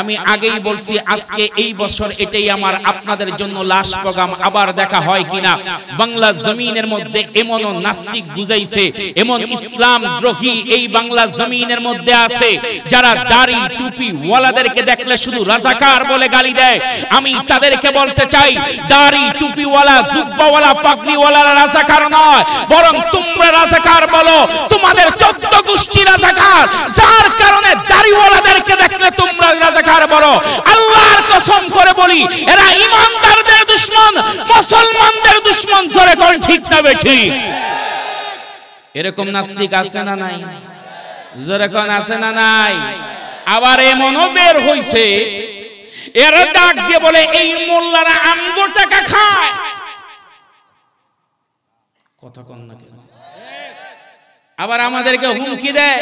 আমি আগেই বলছি আজকে এই বছর এটাই আমার আপনাদের জন্য লাশ প্রোগ্রাম আবার দেখা হয় কিনা বাংলা জমিনের মধ্যে এমন নাস্তিক বুঝাইছে এমন ইসলাম দ্রোহী এই বাংলা জমিনের মধ্যে আছে যারা দাড়ি টুপি ওয়ালাদেরকে দেখলে শুধু রাজাকার বলে গালি দেয় আমি তাদেরকে বলতে চাই দাড়ি টুপি ওয়ালা জুব্বাওয়ালা পাগড়িওয়ালারা রাজাকার নয় বরং তোমরা রাজাকার বলো তোমাদের চোদ্দ গোষ্ঠী রাজাকার যার কারণে দাড়িওয়ালাদেরকে দেখলে তোমরা রাজাকার বেকার বড় আল্লাহর কসম করে বলি এরা ইমানদারদের দুশ্মন মুসলমানদের দুশ্মন জোরে কোন ঠিক না বেঠি এরকম নাস্তিক আছে না নাই জোরে কোন আছে না নাই আবার এ মনোবের হইছে এরা ডাক দিয়ে বলে এই মোল্লারা আমগো টাকা খায় কথা কন না কেন আবার আমাদেরকে হুমকি দেয়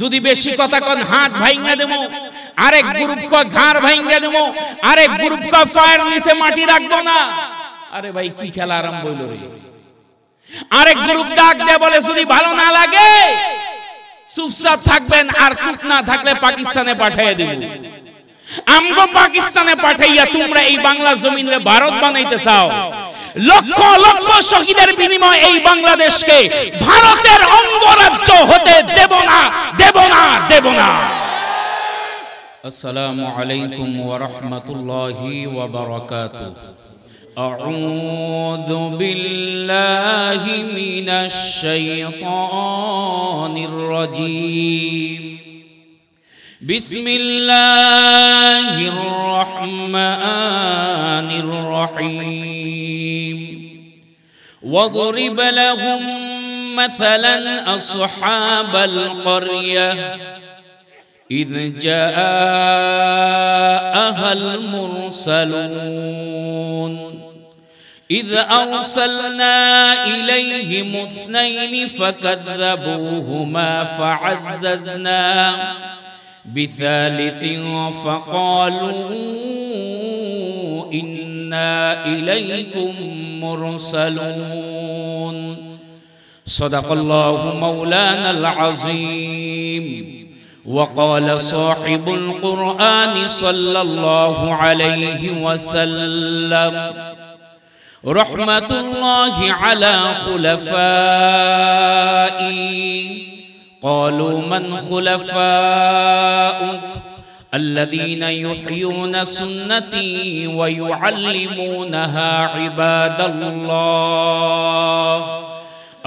যদি বেশি কথা কন হাত ভাইঙ্গা দেবো আরেক গ্রুপ কা ঘর ভাঙ্গে দেবো আরেক গ্রুপ কা পায়ের নিচে মাটি রাখবো না আরে ভাই কি খেলা আরম্ভ হইল রে আরেক গ্রুপ ডাক দে বলে যদি ভালো না লাগে চুপচাপ থাকবেন আর চুপ না থাকলে পাকিস্তানে পাঠিয়ে দেব আমগো পাকিস্তানে পাঠাইয়া তোমরা এই বাংলা জমিনে ভারত বানাইতে চাও লক্ষ লক্ষ শহীদের বিনিময় এই বাংলাদেশকে ভারতের অঙ্গরাজ্য হতে দেব না দেব না দেব না السلام عليكم ورحمة الله وبركاته أعوذ بالله من الشيطان الرجيم بسم الله الرحمن الرحيم واضرب لهم مثلا أصحاب القرية إذ جاءها المرسلون إذ أرسلنا إليهم اثنين فكذبوهما فعززنا بثالث فقالوا إنا إليكم مرسلون صدق الله مولانا العظيم وقال صاحب القرآن صلى الله عليه وسلم رحمة الله على خلفائي قالوا من خلفاؤك الذين يحيون سنتي ويعلمونها عباد الله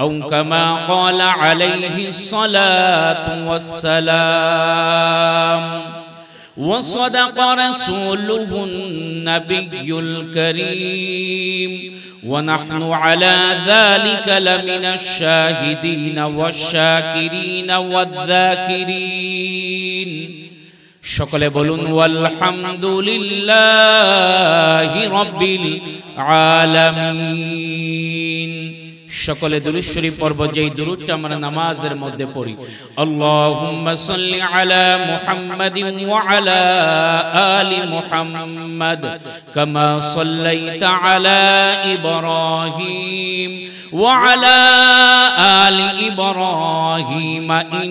أو كما قال عليه الصلاة والسلام وصدق رسوله النبي الكريم ونحن على ذلك لمن الشاهدين والشاكرين والذاكرين সকলে والحمد لله رب العالمين সকলে দুরুদ শরীফ পর্ব যেই দুরুদটা আমরা নামাজের মধ্যে পড়ি আল্লাহুম্মা সাল্লি আলা মুহাম্মাদিন ওয়া আলা আলি মুহাম্মাদ কামা সাল্লাইতা আলা ইব্রাহিম ওয়া আলা আলি ইব্রাহিম ইন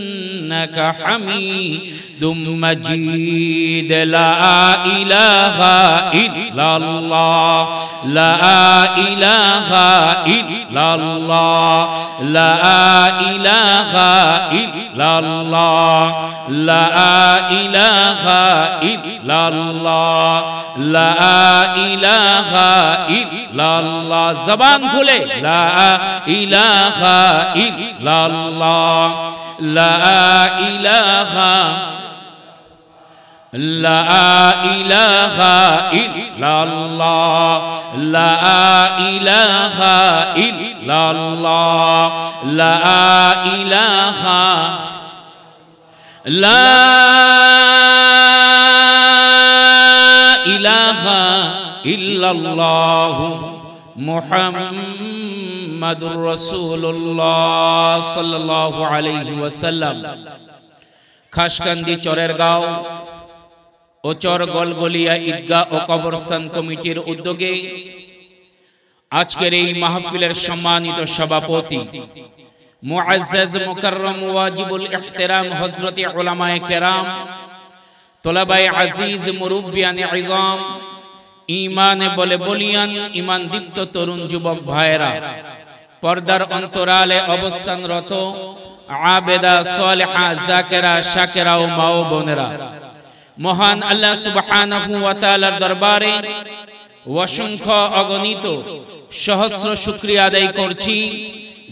إنك حميد مجيد لا إله إلا الله لا إله إلا الله لا إله إلا الله لا إله إلا الله لا إله إلا الله زبان خلے لا إله إلا الله لا إله لا إله إلا الله لا إله إلا الله لا إله لا إله إلا الله محمد মুহাম্মাদুর রসুল্লাহ সাল্লাহ আলাইহি ওয়াসাল্লাম খাসকান্দি চরের গাঁও চর গলগলিয়া ঈদগাহ ও কবরস্থান কমিটির উদ্যোগে আজকের এই মাহফিলের সম্মানিত সভাপতি মুআজ্জাজ মুকাররম ওয়াজিবুল ইহতিরাম হযরত উলামায়ে কেরাম তোলাবায়ে আজিজ মুরব্বিয়ান ইজাম ইমানে বলে বলিয়ান ইমান দীপ্ত তরুণ যুবক ভাইরা পর্দার অন্তরালে অবস্থানরত আবেদা সালেহা জাকেরা শাকেরা ও মা ও বোনেরা মহান আল্লাহ সুবহানাহু ওয়া তাআলার দরবারে অসংখ্য অগণিত সহস্র শুকরিয়া আদায় করছি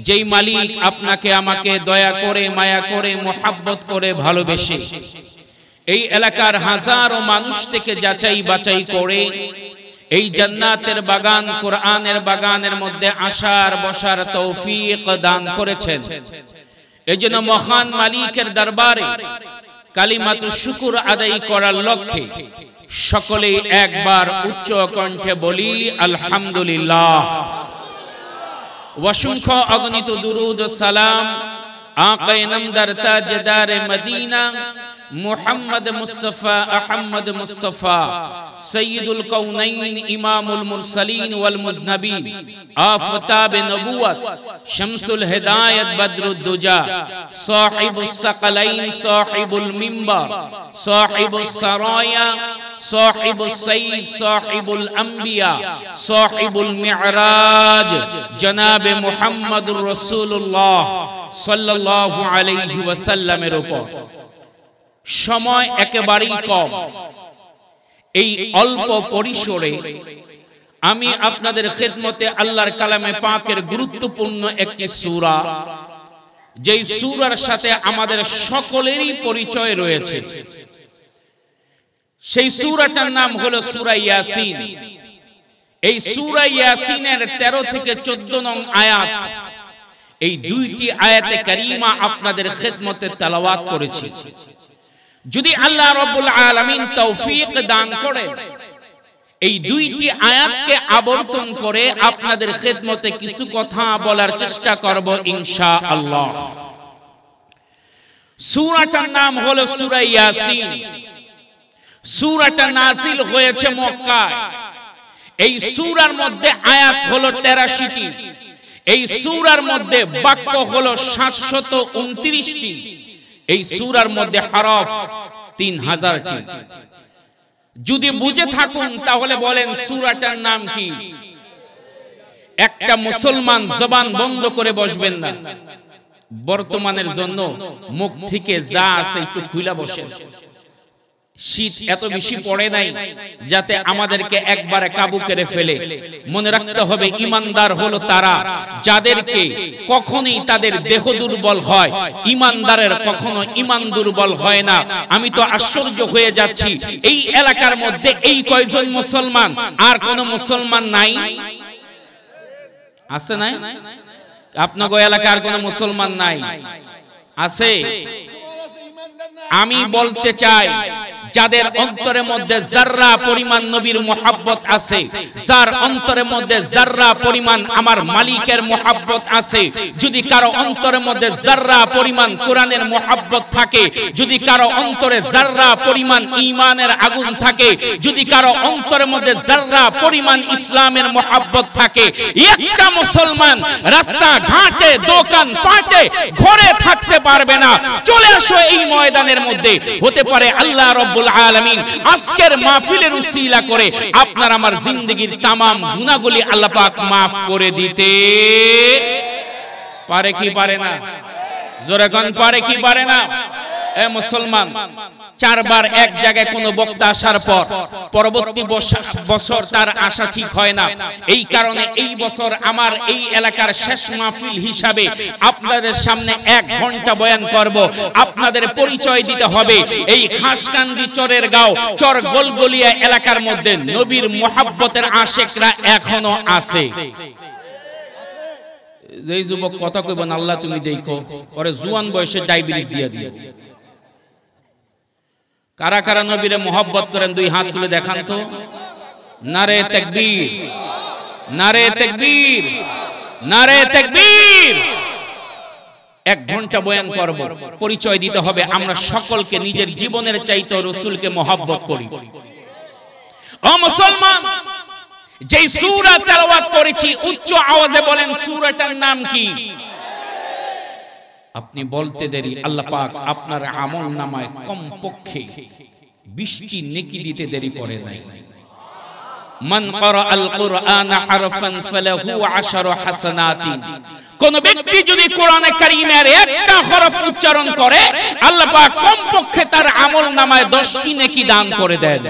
যেই মালিক আপনাকে আমাকে দয়া করে মায়া করে মোহাব্বত করে ভালোবেসে এই এলাকার হাজারো মানুষ থেকে যাচাই বাছাই করে এই জান্নাতের বাগান কোরআনের বাগানের মধ্যে আসার বসার তৌফিক দান করেছেন এই জন্য মহান মালিকের দরবারে কালিমাতু শুকুর আদায় করার লক্ষ্যে সকলেই একবার উচ্চ কণ্ঠে বলি আলহামদুলিল্লাহ অসংখ্য অগণিত দুরুদ সালাম আকাই নামদার তাজদার মদিনা محمد مصطفى احمد مصطفى سيد الكونين امام المرسلين والمذنبين آفتاب نبوت شمس الهدايه بدر الدجا صاحب السقلین صاحب المنبر صاحب السرايا صاحب السيف صاحب الانبياء صاحب المعراج جناب محمد رسول الله صلى الله عليه وسلم روپو সময় একেবারেই কম এই অল্প পরিসরে আমি আপনাদের খেদমতে আল্লাহর কালামে পাকের গুরুত্বপূর্ণ একটি সূরা যেই সূরার সাথে আমাদের সকলেরই পরিচয় রয়েছে সেই সুরাটার নাম হলো সূরা ইয়াসিন এই সূরা ইয়াসিনের থেকে চোদ্দ নং আয়াত এই দুইটি আয়াতে কারিমা আপনাদের খেদমতে যদি আল্লাহ রবুল আলমিন তৌফিক দান করে এই দুইটি আয়াতকে আবর্তন করে আপনাদের খেদমতে কিছু কথা বলার চেষ্টা করব ইনশা আল্লাহ সুরাটার নাম হলো সুরা সুরাটা নাসিল হয়েছে মক্কা এই সুরার মধ্যে আয়াত হলো তেরাশিটি এই সুরার মধ্যে বাক্য হলো সাতশত উনত্রিশটি এই সুরার মধ্যে হরফ তিন হাজার যদি বুঝে থাকুন তাহলে বলেন সুরাটার নাম কি একটা মুসলমান জবান বন্ধ করে বসবেন না বর্তমানের জন্য মুখ থেকে যা আছে একটু খুলে বসে শীত এত বেশি পড়ে নাই যাতে আমাদেরকে একবারে কাবু করে ফেলে মনে রাখতে হবে ইমানদার হলো তারা যাদেরকে কখনই তাদের দেহ দুর্বল হয় ইমানদারের কখনো ইমান দুর্বল হয় না আমি তো আশ্চর্য হয়ে যাচ্ছি এই এলাকার মধ্যে এই কয়জন মুসলমান আর কোন মুসলমান নাই আছে নাই আপনাগো এলাকার কোন মুসলমান নাই আছে আমি বলতে চাই যাদের অন্তরের মধ্যে জাররা পরিমাণ নবীর মোহাব্বত আছে যার অন্তরের মধ্যে জাররা পরিমাণ আমার মালিকের মোহাব্বত আছে যদি কারো অন্তরের মধ্যে জাররা পরিমাণ কোরআনের মোহাব্বত থাকে যদি কারো অন্তরে জাররা পরিমাণ ইমানের আগুন থাকে যদি কারো অন্তরের মধ্যে জাররা পরিমাণ ইসলামের মোহাব্বত থাকে একটা মুসলমান রাস্তা ঘাটে দোকান পাটে ঘরে থাকতে পারবে না চলে আসো এই ময়দানের মধ্যে হতে পারে আল্লাহ রব্বুল রব্বুল আলামিন আজকের মাহফিলের উসিলা করে আপনার আমার জিন্দেগির তামাম গুনাহগুলি আল্লাহ পাক maaf করে দিতে পারে কি পারে না জোরে কোন পারে কি পারে না এ মুসলমান চারবার এক জায়গায় কোনো বক্তা আসার পর পরবর্তী বছর তার আশা ঠিক হয় না এই কারণে এই বছর আমার এই এলাকার শেষ মাহফিল হিসাবে আপনাদের সামনে এক ঘন্টা বয়ান করব আপনাদের পরিচয় দিতে হবে এই খাসকান্দি চরের গাঁও চর গোলগলিয়া এলাকার মধ্যে নবীর মোহাব্বতের আশেকরা এখনো আছে যে যুবক কথা কইবেন আল্লাহ তুমি দেখো পরে জুয়ান বয়সে ডায়াবেটিস দিয়ে দিয়ে কারা কারা নবীরে মোহব্বত করেন দুই হাত তুলে দেখান তো নারে তেকবীর নারে তেকবীর নারে তেকবীর এক ঘন্টা বয়ান করব পরিচয় দিতে হবে আমরা সকলকে নিজের জীবনের চাইতে রসুলকে মোহাব্বত করি ও মুসলমান যেই সূরা তেলাওয়াত করেছি উচ্চ আওয়াজে বলেন সূরাটার নাম কি আপনি বলতে দেরি আল্লাহ পাক আপনার আমল নামায় কম পক্ষে বৃষ্টি নেকি দিতে দেরি করে নাই মান আল কুরআন আরফান ফালাহু আশারু হাসানাতিন কোন ব্যক্তি যদি কোরআনে কারিমের একটা হরফ উচ্চারণ করে আল্লাহ পাক কম পক্ষে তার আমল নামায় দশটি নেকি দান করে দেন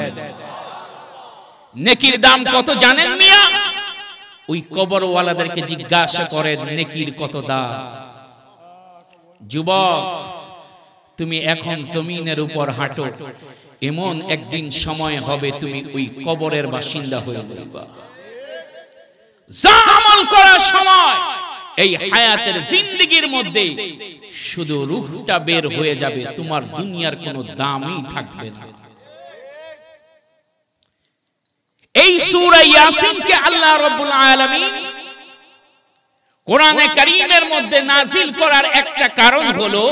নেকির দাম কত জানেন মিয়া ওই কবরওয়ালাদেরকে জিজ্ঞাসা করেন নেকির কত দাম যুবক তুমি এখন জমিনের উপর হাঁটো এমন একদিন সময় হবে তুমি ওই কবরের বাসিন্দা হয়ে যাইবা যা আমল করার সময় এই হায়াতের জিন্দগির মধ্যে শুধু রূহটা বের হয়ে যাবে তোমার দুনিয়ার কোনো দামই থাকবে না এই সূরা ইয়াসিনকে আল্লাহ রাব্বুল আলামিন কোরআনে করিমের মধ্যে নাজিল করার একটা কারণ হলো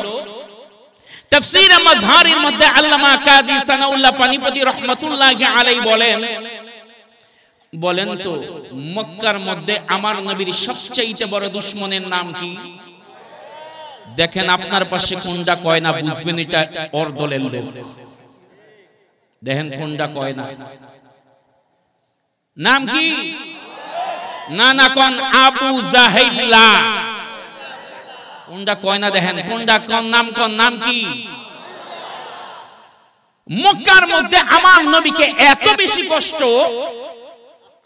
মধ্যে আল্লামা কাজী সানাউল্লাহ পানিপতি বলেন বলেন তো মক্কার মধ্যে আমার নবীর সবচেয়ে বড় দুশ্মনের নাম কি দেখেন আপনার পাশে কোনটা কয় না বুঝবেন এটা ওর লোক দেখেন কোনটা কয় না নাম কি নানাকন আবু জাহিল্লা কোনটা কয় না দেখেন কোনটা কোন নাম কোন নাম কি মক্কার মধ্যে আমার নবীকে এত বেশি কষ্ট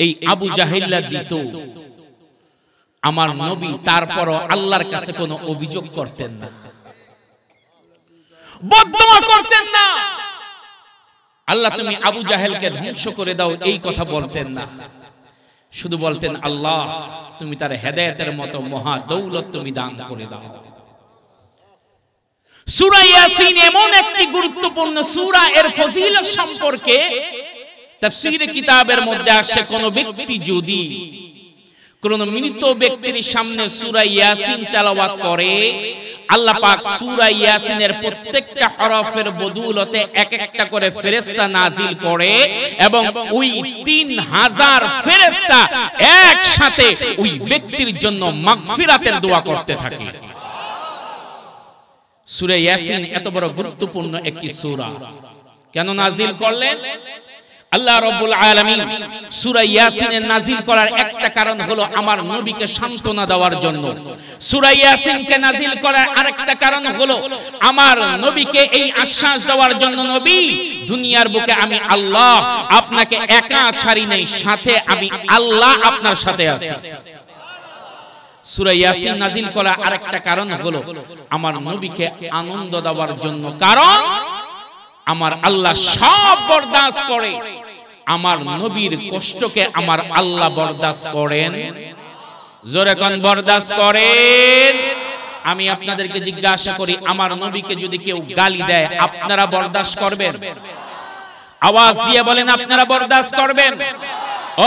এই আবু জাহিল্লা দিত আমার নবী তারপর আল্লাহর কাছে কোনো অভিযোগ করতেন না বদমাশ করতেন না আল্লাহ তুমি আবু জাহেলকে ধ্বংস করে দাও এই কথা বলতেন না শুধু বলতেন আল্লাহ তুমি তার হেদায়তের মতো মহা দৌলত তুমি দান করে দাও সূরা ইয়াসিন এমন একটি গুরুত্বপূর্ণ সূরা এর ফজিলত সম্পর্কে তাফসীর কিতাবের মধ্যে আসে কোন ব্যক্তি যদি কোন মৃত ব্যক্তির সামনে সূরা ইয়াসিন তেলাওয়াত করে আল্লাহ পাক সূরা ইয়াসিনের প্রত্যেকটা হরফের বদৌলতে এক একটা করে ফেরেশতা নাযিল করে এবং ওই 3000 ফেরেশতা একসাথে ওই ব্যক্তির জন্য মাগফিরাতের দোয়া করতে থাকে সূরা ইয়াসিন এত বড় গুরুত্বপূর্ণ একটি সূরা কেন নাযিল করলেন আল্লাহ রব্বুল আলামিন সূরা ইয়াসিনে নাজিল করার একটা কারণ হলো আমার নবীকে সান্তনা দেওয়ার জন্য সূরা ইয়াসিনকে নাজিল করার আরেকটা কারণ হলো আমার নবীকে এই আশ্বাস দেওয়ার জন্য নবী দুনিয়ার বুকে আমি আল্লাহ আপনাকে একা ছাড়ি নাই সাথে আমি আল্লাহ আপনার সাথে আছি সূরা ইয়াসিন নাজিল করার আরেকটা কারণ হলো আমার নবীকে আনন্দ দেওয়ার জন্য কারণ আমার আল্লাহ সব বরদাস্ত করে আমার নবীর কষ্টকে আমার আল্লাহ বরদাস করেন জোরে কোন বরদাস করেন আমি আপনাদেরকে জিজ্ঞাসা করি আমার নবীকে যদি কেউ গালি দেয় আপনারা বরদাস করবেন আওয়াজ দিয়ে বলেন আপনারা বরদাস করবেন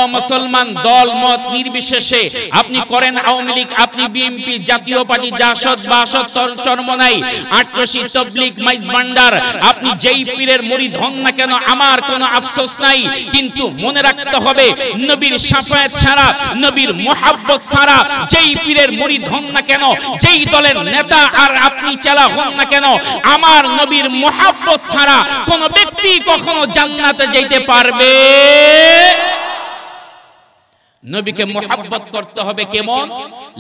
অমুসলমান দল মত নির্বিশেষে আপনি করেন আওয়ামী লীগ আপনি বিএনপি জাতীয় পার্টি জাসদ বাসদ চরমনাই আটকশি তবলিক মাইজ ভান্ডার আপনি যেই পীরের মুরিদ হন না কেন আমার কোনো আফসোস নাই কিন্তু মনে রাখতে হবে নবীর সাফায়াত ছাড়া নবীর মোহাব্বত ছাড়া যেই পীরের মুরিদ হন না কেন যেই দলের নেতা আর আপনি চালা হন না কেন আমার নবীর মোহাব্বত ছাড়া কোনো ব্যক্তি কখনো জান্নাতে যেতে পারবে নবীকে মোহাব্বত করতে হবে কেমন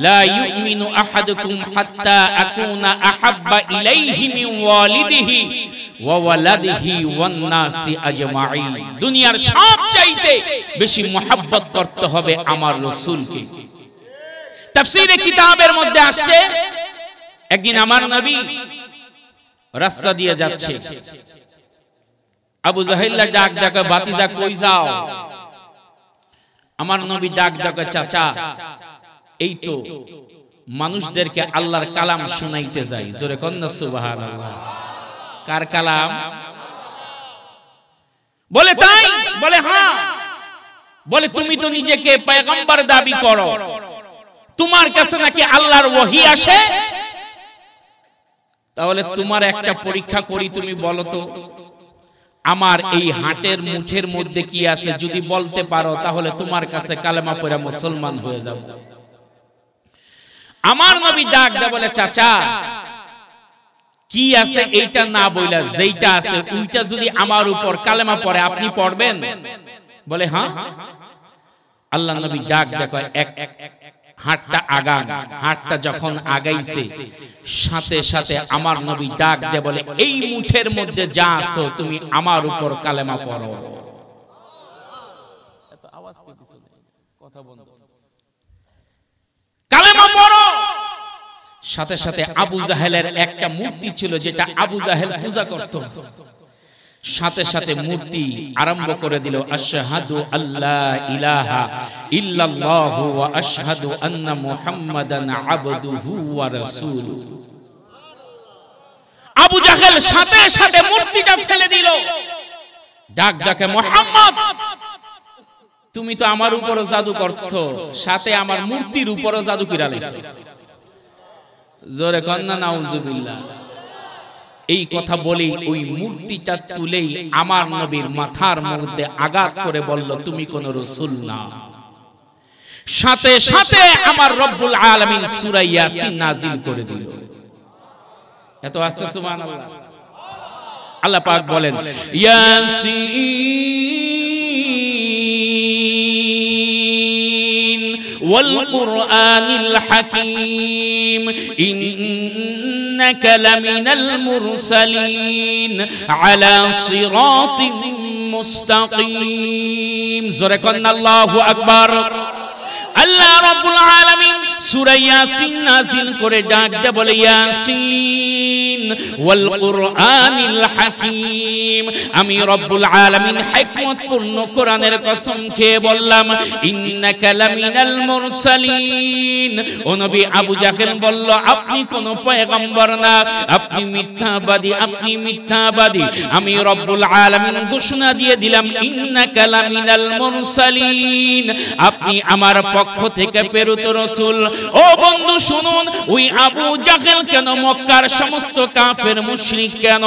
লা ইউমিনু আহাদুকুম হাত্তা আকুনা আহাব্বা ইলাইহি মিন ওয়ালিদিহি ওয়া ওয়ালাদিহি ওয়ান নাসি আজমাঈন দুনিয়ার সব চাইতে বেশি মোহাব্বত করতে হবে আমার রাসূলকে তাফসীরে কিতাবের মধ্যে আসছে একদিন আমার নবী রাস্তা দিয়ে যাচ্ছে আবু জাহেল ডাক ডাক বাতি ডাক কই যাও আমার নবী ডাক ডাকে চাচা এই তো মানুষদেরকে আল্লাহর কালাম শুনাইতে যাই জোরে কন্যা সুবাহ কার কালাম বলে তাই বলে হ্যাঁ।, হ্যাঁ বলে তুমি তো নিজেকে পয়গম্বর দাবি করো তোমার কাছে নাকি আল্লাহর ওহি আসে তাহলে তোমার একটা পরীক্ষা করি তুমি বলো তো আমার এই হাটের মুঠের মধ্যে কি আছে যদি বলতে পারো তাহলে তোমার কাছে কালেমা পড়া মুসলমান হয়ে যাও আমার নবী ডাক যা বলে চাচা কি আছে এইটা না বইলা যেইটা আছে ওইটা যদি আমার উপর কালেমা পড়ে আপনি পড়বেন বলে হ্যাঁ আল্লাহ নবী ডাক যা কয় এক হাটটা আগান হাটটা যখন আগাইছে সাথে সাথে আমার নবী ডাক দে বলে এই মুঠের মধ্যে যা আছো তুমি আমার উপর কালেমা পড়ো সাথে সাথে আবু জাহেলের একটা মূর্তি ছিল যেটা আবু জাহেল পূজা করত সাথে সাথে মূর্তি আরম্ভ করে দিল আশহাদু আল্লাহ ইলাহা ইল্লাল্লাহু ওয়া আশহাদু আন্না মুহাম্মাদান আবদুহু ওয়া রাসূলু আবু জাহেল সাথে সাথে মূর্তিটা ফেলে দিল ডাক ডাকে মোহাম্মদ তুমি তো আমার উপর জাদু করছো সাথে আমার মূর্তির উপরও জাদু কিরালাইছো জোরে কন্যা নাউজুবিল্লাহ এই কথা বলেই ওই মূর্তিটা তুলেই আমার নবীর মাথার মধ্যে আঘাত করে বলল তুমি কোন রসুল না সাথে সাথে আমার রব্বুল আলমিন সুরাইয়া নাজিল করে দিল এত আস্তে সুমান আল্লাহ পাক বলেন ইয়াসিন والقرآن الحكيم إنك لمن المرسلين على صراط مستقيم زرقنا الله أكبر الله رب العالمين করে ডাক দে আমি আলামিন কোরআনের বললাম আবু বলল আপনি কোন পয়গম্বর না আপনি মিথ্যাবাদী আপনি মিথ্যাবাদী আমি রব্বুল আলামিন ঘোষণা দিয়ে দিলাম ইন্নাকা লামিনাল মুরসালিন আপনি আমার পক্ষ থেকে পেরুত রসুল ও বন্ধু শুনুন ওই আবু জাহেল কেন মক্কার সমস্ত কাফের মুশরিক কেন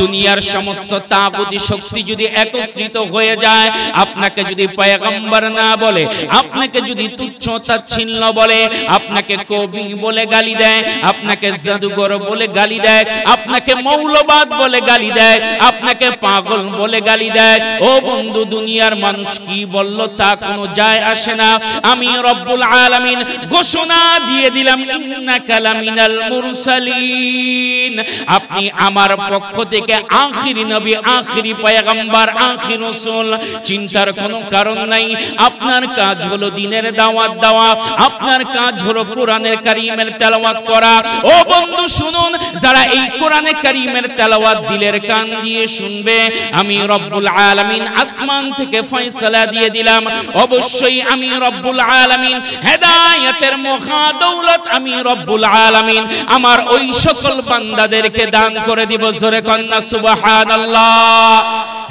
দুনিয়ার সমস্ত তাগুতি শক্তি যদি একত্রিত হয়ে যায় আপনাকে যদি পয়গম্বর না বলে আপনাকে যদি তুচ্ছ তাচ্ছিন্ন বলে আপনাকে কবি বলে গালি দেয় আপনাকে জাদুঘর বলে গালি দেয় আপনাকে মৌলবাদ বলে গালি দেয় আপনাকে পাগল বলে গালি দেয় ও বন্ধু দুনিয়ার মানুষ কি বলল তা কোনো যায় আসে না আমি রব্বুল আলামিন গোস ঘোষণা দিয়ে দিলাম ইন্নাকা লামিনাল মুরসালিন আপনি আমার পক্ষ থেকে আখিরি নবী আখিরি পয়গম্বর আখির রসুল চিন্তার কোনো কারণ নাই আপনার কাজ হলো দিনের দাওয়াত দেওয়া আপনার কাজ হলো কোরআনের কারিমের তেলাওয়াত করা ও বন্ধু শুনুন যারা এই কোরআনে কারিমের তেলাওয়াত দিলের কান দিয়ে শুনবে আমি রব্বুল আলামিন আসমান থেকে ফয়সালা দিয়ে দিলাম অবশ্যই আমি রব্বুল আলামিন হেদায়েতের মহা দৌলত আমি রব্বুল আলামিন আমার ওই সকল বান্দাদেরকে দান করে দিব জোরে কন্যা সুবহানাল্লাহ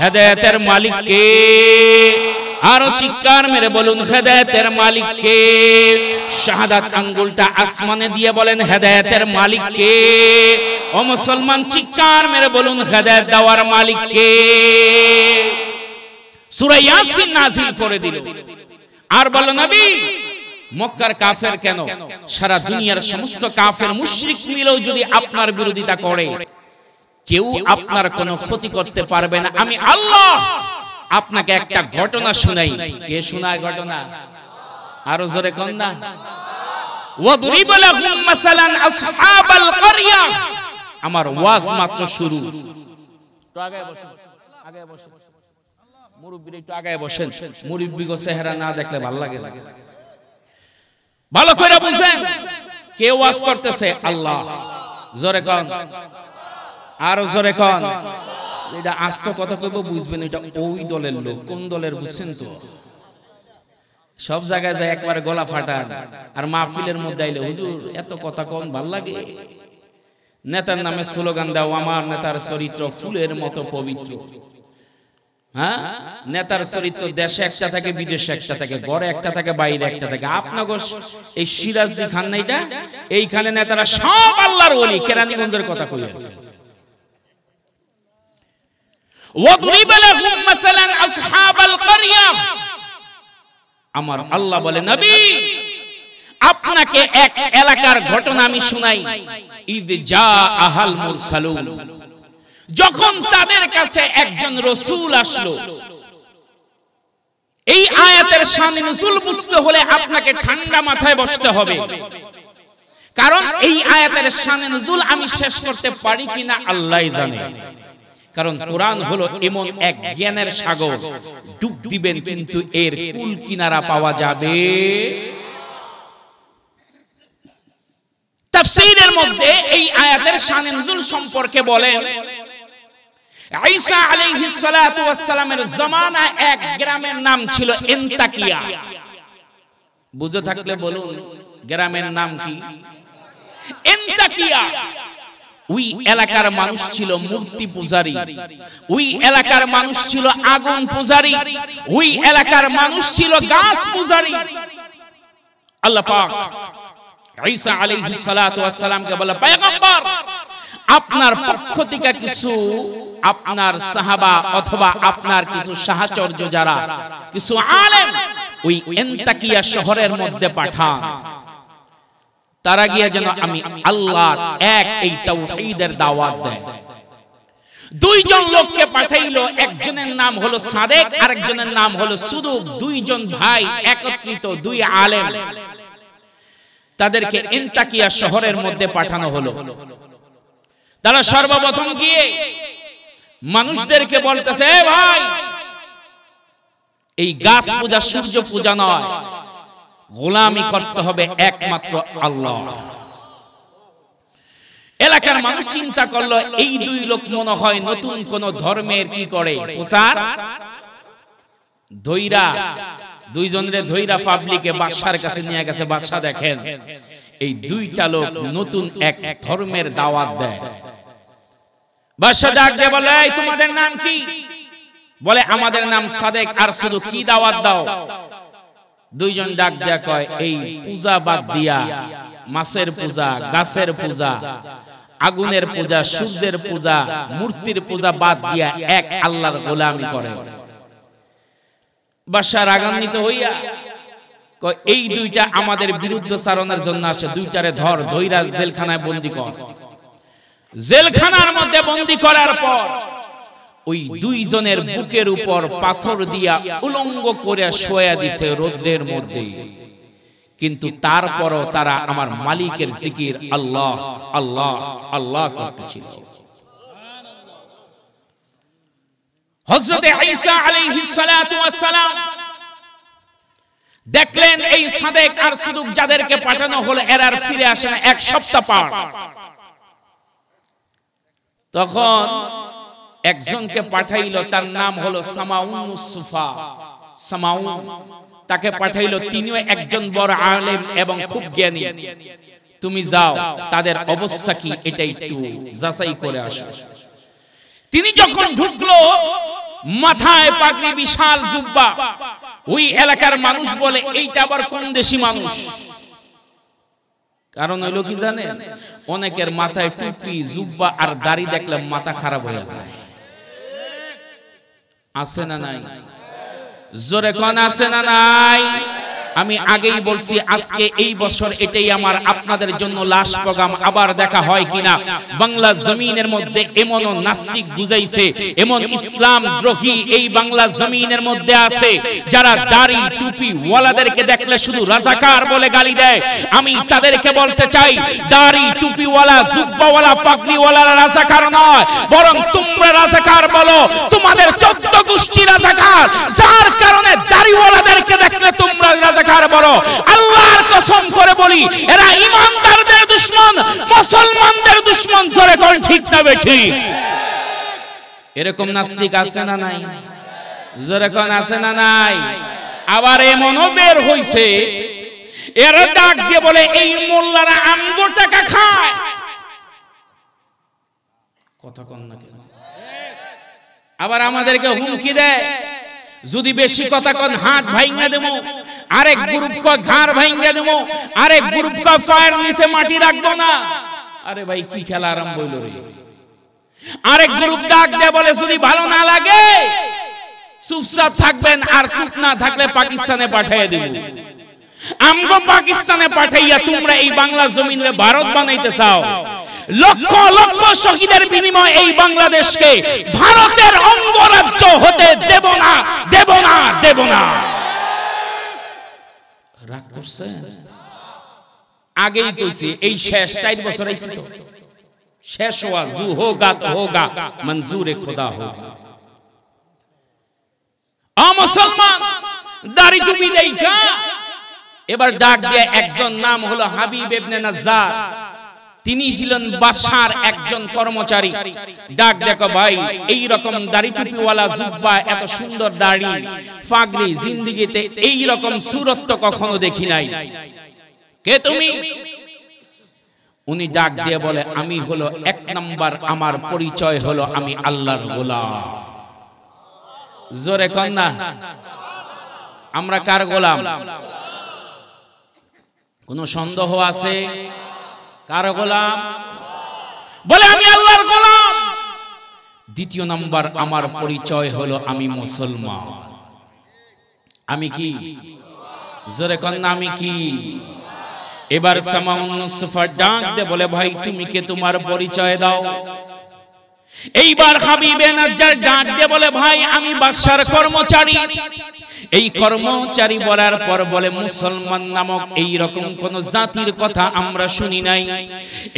হেদায়েতের মালিক কে আরো চিৎকার মেরে বলুন হেদায়েতের মালিক কে শাহাদাত আঙ্গুলটা আসমানে দিয়ে বলেন হেদায়েতের মালিক কে ও মুসলমান চিৎকার মেরে বলুন হেদায়েত দেওয়ার মালিক কে সূরা ইয়াসিন নাযিল করে দিল আর বলো নবী মক্কার কাফের কেন সারা দুনিয়ার সমস্ত কাফের মুশরিক মিলেও যদি আপনার বিরোধিতা করে কেউ আপনার কোন ক্ষতি করতে পারবে না আমি আল্লাহ আপনাকে একটা ঘটনা শুনাই কে শোনায় ঘটনা আরো জোরে কোন না ওয়াদরিব লাহুম মাসালান আসহাবাল ক্বরিয়া আমার ওয়াজ মাত্র শুরু তো আগে বসো আগে বসো মুরব্বি একটু আগে বসেন মুরব্বি গো চেহারা না দেখলে ভালো লাগে না ভালো করে বুঝেন কে ওয়াজ করতেছে আল্লাহ জোরে কন আর জোরে কন এটা আস্ত কথা কইবো বুঝবেন এটা ওই দলের লোক কোন দলের বুঝছেন তো সব জায়গায় যায় একবার গলা ফাটান আর মাহফিলের মধ্যে আইলে হুজুর এত কথা কম ভাল লাগে নেতার নামে স্লোগান দাও আমার নেতার চরিত্র ফুলের মতো পবিত্র হ্যাঁ নেতার চরিত্র দেশে একটা থাকে বিদেশে একটা থাকে গড়ে একটা থাকে বাইরে একটা থাকে আপনাগো এই সিরাজদি খান নাইটা এইখানে নেতারা সব আল্লাহর ওলি কেরানীগঞ্জের কথা কই আমার আল্লাহ বলে নবী আপনাকে এক এলাকার ঘটনা আমি শুনাই যা আহাল মুরসালুন যখন তাদের কাছে একজন রসুল আসলো এই আয়াতের সামনে নজুল বুঝতে হলে আপনাকে ঠান্ডা মাথায় বসতে হবে কারণ এই আয়াতের সামনে নজুল আমি শেষ করতে পারি কিনা আল্লাহ জানে কারণ কোরআন হলো এমন এক জ্ঞানের সাগর ডুব দিবেন কিন্তু এর কুল কিনারা পাওয়া যাবে তাফসীরের মধ্যে এই আয়াতের শানে নজুল সম্পর্কে বলেন আইসা আলাইহিস সালাতু ওয়াস সালামের জমানা এক গ্রামের নাম ছিল ইনতাকিয়া বুঝে থাকলে বলুন গ্রামের নাম কি ইনতাকিয়া ওই এলাকার মানুষ ছিল মূর্তি পূজারি ওই এলাকার মানুষ ছিল আগুন পূজারি ওই এলাকার মানুষ ছিল গাছ পূজারি আল্লাহ পাক ঈসা আলাইহিস সালাতু ওয়াস সালামকে বলে পয়গম্বর আপনার পক্ষ থেকে কিছু আপনার সাহাবা অথবা আপনার কিছু সাহাচর্য যারা কিছু আলেম ওই এনতাকিয়া শহরের মধ্যে পাঠান তারা গিয়া যেন আমি আল্লাহর এক এই তাওহীদের দাওয়াত দেয় দুইজন লোককে পাঠাইলো একজনের নাম হলো সাদেক আরেকজনের নাম হলো সুদুক দুইজন ভাই একত্রিত দুই আলেম তাদেরকে এনতাকিয়া শহরের মধ্যে পাঠানো হলো তারা সর্বপ্রথম গিয়ে মানুষদেরকে বলতেছে ভাই এই গাছ পূজা সূর্য পূজা নয় গোলামি করতে হবে একমাত্র আল্লাহ এলাকার মানুষ চিন্তা করলো এই দুই লোক মনে হয় নতুন কোন ধর্মের কি করে প্রচার ধৈরা দুইজনের ধৈরা পাবলিকে বাদশার কাছে নিয়ে গেছে বাদশা দেখেন এই দুইটা লোক নতুন এক ধর্মের দাওয়াত দেয় বাদশাহ দিয়ে বলে এই তোমাদের নাম কি বলে আমাদের নাম সাদেক আর শুধু কি দাওয়াত দাও দুইজন ডাক দিয়া কয় এই পূজা বাদ দিয়া মাছের পূজা গাছের পূজা আগুনের পূজা সূর্যের পূজা মূর্তির পূজা বাদ দিয়া এক আল্লাহর গোলামি করে বাসা রাগান্বিত হইয়া এই দুইটা আমাদের বিরুদ্ধ সারণের জন্য আসে দুইটারে ধর ধৈরাজ জেলখানায় বন্দী কর জেলখানার মধ্যে বন্দি করার পর ওই দুইজনের বুকের উপর পাথর দিয়া উলঙ্গ করে শোয়া দিছে রোদ্রের মধ্যে কিন্তু তারপরও তারা আমার মালিকের জিকির আল্লাহ আল্লাহ আল্লাহ করতেছিল হজরতে দেখলেন এই সাদেক আর সুদুক যাদেরকে পাঠানো হলো এরার ফিরে আসে না এক সপ্তাহ পাওয়া তখন একজনকে পাঠাইল তার নাম হলো সামাউন সুফা সামাউন তাকে পাঠাইল তিনিও একজন বড় আলেম এবং খুব জ্ঞানী তুমি যাও তাদের অবস্থা কি এটা একটু যাচাই করে আসো তিনি যখন ঢুকলো মাথায় পাগড়ি বিশাল জুব্বা ওই এলাকার মানুষ বলে এইটা আবার কোন দেশি মানুষ কারণ হইলো কি জানে অনেকের মাথায় টুপি জুব্বা আর দাড়ি দেখলে মাথা খারাপ হয়ে যায় আছে না নাই জোরে কন আছে না নাই আমি আগেই বলছি আজকে এই বছর এটাই আমার আপনাদের জন্য লাশ প্রোগ্রাম আবার দেখা হয় কিনা বাংলা জমিনের মধ্যে এমন নাস্তিক বুঝাইছে এমন ইসলাম দ্রোহী এই বাংলা জমিনের মধ্যে আছে যারা দাড়ি টুপি ওয়ালাদেরকে দেখলে শুধু রাজাকার বলে গালি দেয় আমি তাদেরকে বলতে চাই দাড়ি টুপি ওয়ালা জুব্বাওয়ালা ওয়ালা রাজাকার নয় বরং তোমরা রাজাকার বলো তোমাদের চোদ্দ গোষ্ঠী রাজাকার যার কারণে দাড়িওয়ালাদেরকে দেখলে তোমরা রাজাকার বেকার বড় আল্লাহর কসম করে বলি এরা ইমানদারদের দুশ্মন মুসলমানদের দুশ্মন জোরে কোন ঠিক না বেঠি এরকম নাস্তিক আছে না নাই জোরে কোন আছে না নাই আবার এ মনোবের হইছে এরা ডাক দিয়ে বলে এই মোল্লারা আমগো টাকা খায় কথা কন না কেন আবার আমাদেরকে হুমকি দেয় যদি বেশি কথা কন হাত ভাইঙ্গা দেবো আরেক গ্রুপ কা ঘর ভাঙ্গে দেবো আরেক গ্রুপ কা পায়ের নিচে মাটি রাখবো না আরে ভাই কি খেলা আরম্ভ হইল রে আরেক গ্রুপ ডাক দে বলে যদি ভালো না লাগে চুপচাপ থাকবেন আর চুপ না থাকলে পাকিস্তানে পাঠিয়ে দেব আমগো পাকিস্তানে পাঠাইয়া তোমরা এই বাংলা জমিনে ভারত বানাইতে চাও লক্ষ লক্ষ শহীদের বিনিময় এই বাংলাদেশকে ভারতের অঙ্গরাজ্য হতে দেব না দেব না দেব না রাগ করছেন আগেই কইছি এই শেষ চার বছর আইছি তো শেষ হওয়া জু হোগা তো হোগা মঞ্জুরে খোদা হোগা মুসলমান দাড়ি টুপি দেইখা এবার ডাক দিয়ে একজন নাম হলো হাবিব ইবনে নাজ্জার তিনি ছিলেন বাসার একজন কর্মচারী ডাক দেখো ভাই এই রকম দাড়ি টুপিওয়ালা জুব্বা এত সুন্দর দাড়ি পাগড়ি জিন্দগিতে এই রকম সুরত কখনো দেখি নাই কে তুমি উনি ডাক দিয়ে বলে আমি হলো এক নাম্বার আমার পরিচয় হলো আমি আল্লাহর গোলাম জোরে কন্যা আমরা কার গোলাম কোনো সন্দেহ আছে কার গোলাম বলে আমি আল্লাহর গোলাম দ্বিতীয় নাম্বার আমার পরিচয় হলো আমি মুসলমান আমি কি জোরে কন্যা আমি কি এবার সামাউন সুফার ডাক দে বলে ভাই তুমি কে তোমার পরিচয় দাও এইবার হাবিবে নাজ্জার ডাক দিয়ে বলে ভাই আমি বাদশার কর্মচারী এই কর্মচারী বলার পর বলে মুসলমান নামক এই রকম কোন জাতির কথা আমরা শুনি নাই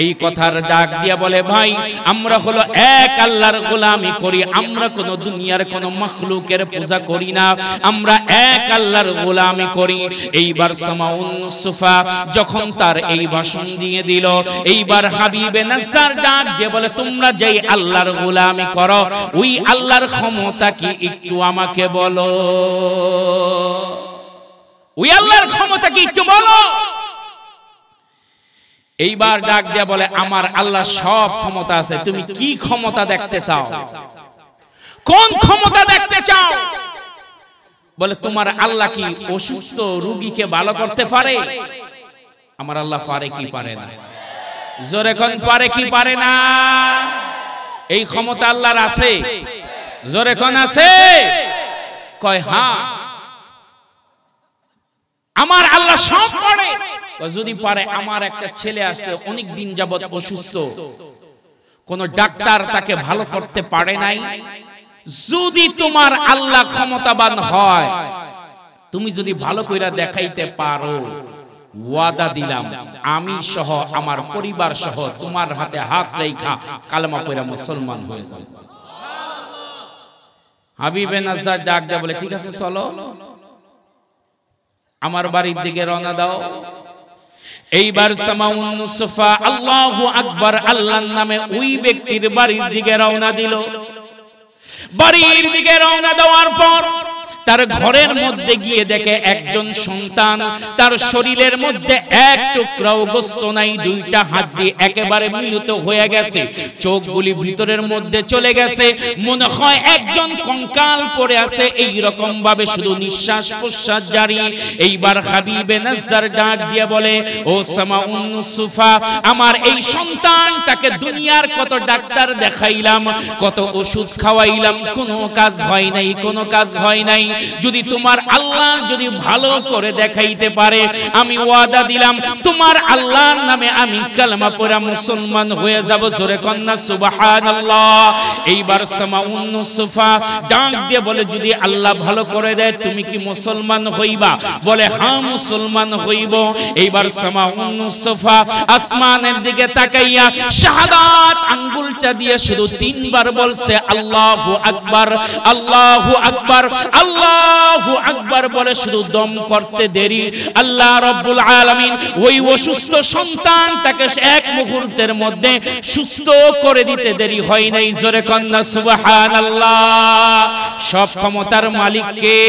এই কথার ডাক দিয়া বলে ভাই আমরা হলো এক আল্লাহর গোলামি করি আমরা কোন দুনিয়ার কোন মখলুকের পূজা করি না আমরা এক আল্লাহর গোলামি করি এইবার সামাউন সুফা যখন তার এই ভাষণ দিয়ে দিল এইবার হাবিবে নাজ্জার ডাক দিয়ে বলে তোমরা যেই আল্লাহর গুলামি করো ওই আল্লাহর ক্ষমতা কি একটু আমাকে বলো ওই আল্লাহর ক্ষমতা কি একটু বলো এইবার ডাক দিয়া বলে আমার আল্লাহ সব ক্ষমতা আছে তুমি কি ক্ষমতা দেখতে চাও কোন ক্ষমতা দেখতে চাও বলে তোমার আল্লাহ কি অসুস্থ রুগীকে ভালো করতে পারে আমার আল্লাহ পারে কি পারে না জোরে কোন পারে কি পারে না এই ক্ষমতা আল্লাহর আছে জোরে কোন আছে কয় হ্যাঁ আমার আল্লাহ সব পারে যদি পারে আমার একটা ছেলে আছে অনেক দিন যাবত অসুস্থ কোন ডাক্তার তাকে ভালো করতে পারে নাই যদি তোমার আল্লাহ ক্ষমতাবান হয় তুমি যদি ভালো কইরা দেখাইতে পারো ওয়াদা দিলাম আমি সহ আমার পরিবার সহ তোমার হাতে হাত রেখা কালমা পয়রা মুসলমান হয়ে যাবে হাবিবে নাজার ডাক দেয়া বলে ঠিক আছে চলো আমার বাড়ির দিকে রওনা দাও এইবার সামাউন সুফা আল্লাহু আকবার আল্লাহর নামে ওই ব্যক্তির বাড়ির দিকে রওনা দিল বাড়ির দিকে রওনা দেওয়ার পর তার ঘরের মধ্যে গিয়ে দেখে একজন সন্তান তার শরীরের মধ্যে এক টুকরাও গোস্ত নাই দুইটা হাত দিয়ে একেবারে মিলিত হয়ে গেছে চোখগুলি ভিতরের মধ্যে চলে গেছে মনে হয় একজন কঙ্কাল পড়ে আছে এই রকম ভাবে শুধু নিঃশ্বাস প্রশ্বাস জারি এইবার হাবিবে নাজার ডাক দিয়ে বলে ও সামাউন সুফা আমার এই সন্তানটাকে দুনিয়ার কত ডাক্তার দেখাইলাম কত ওষুধ খাওয়াইলাম কোনো কাজ হয় নাই কোনো কাজ হয় নাই যদি তোমার আল্লাহ যদি ভালো করে দেখাইতে পারে আমি ওয়াদা দিলাম তোমার আল্লাহর নামে আমি কালমা পড়া মুসলমান হয়ে যাব জোরে কন্যা সুবহানাল্লাহ এইবার সামাউন সুফা ডাক দিয়ে বলে যদি আল্লাহ ভালো করে দেয় তুমি কি মুসলমান হইবা বলে হ্যাঁ মুসলমান হইব এইবার সামাউন সুফা আসমানের দিকে তাকাইয়া শাহাদাত আঙ্গুলটা দিয়ে শুধু তিনবার বলছে আল্লাহু আকবার আল্লাহু আকবার আল্লাহ আল্লাহু আকবার বলে শুধু দম করতে দেরি আল্লাহ রব্বুল আলামিন ওই অসুস্থ সন্তানটাকে এক মুহূর্তের মধ্যে সুস্থ করে দিতে দেরি হয় নাই জোরে কন্যা সুবহানাল্লাহ সব ক্ষমতার মালিক কে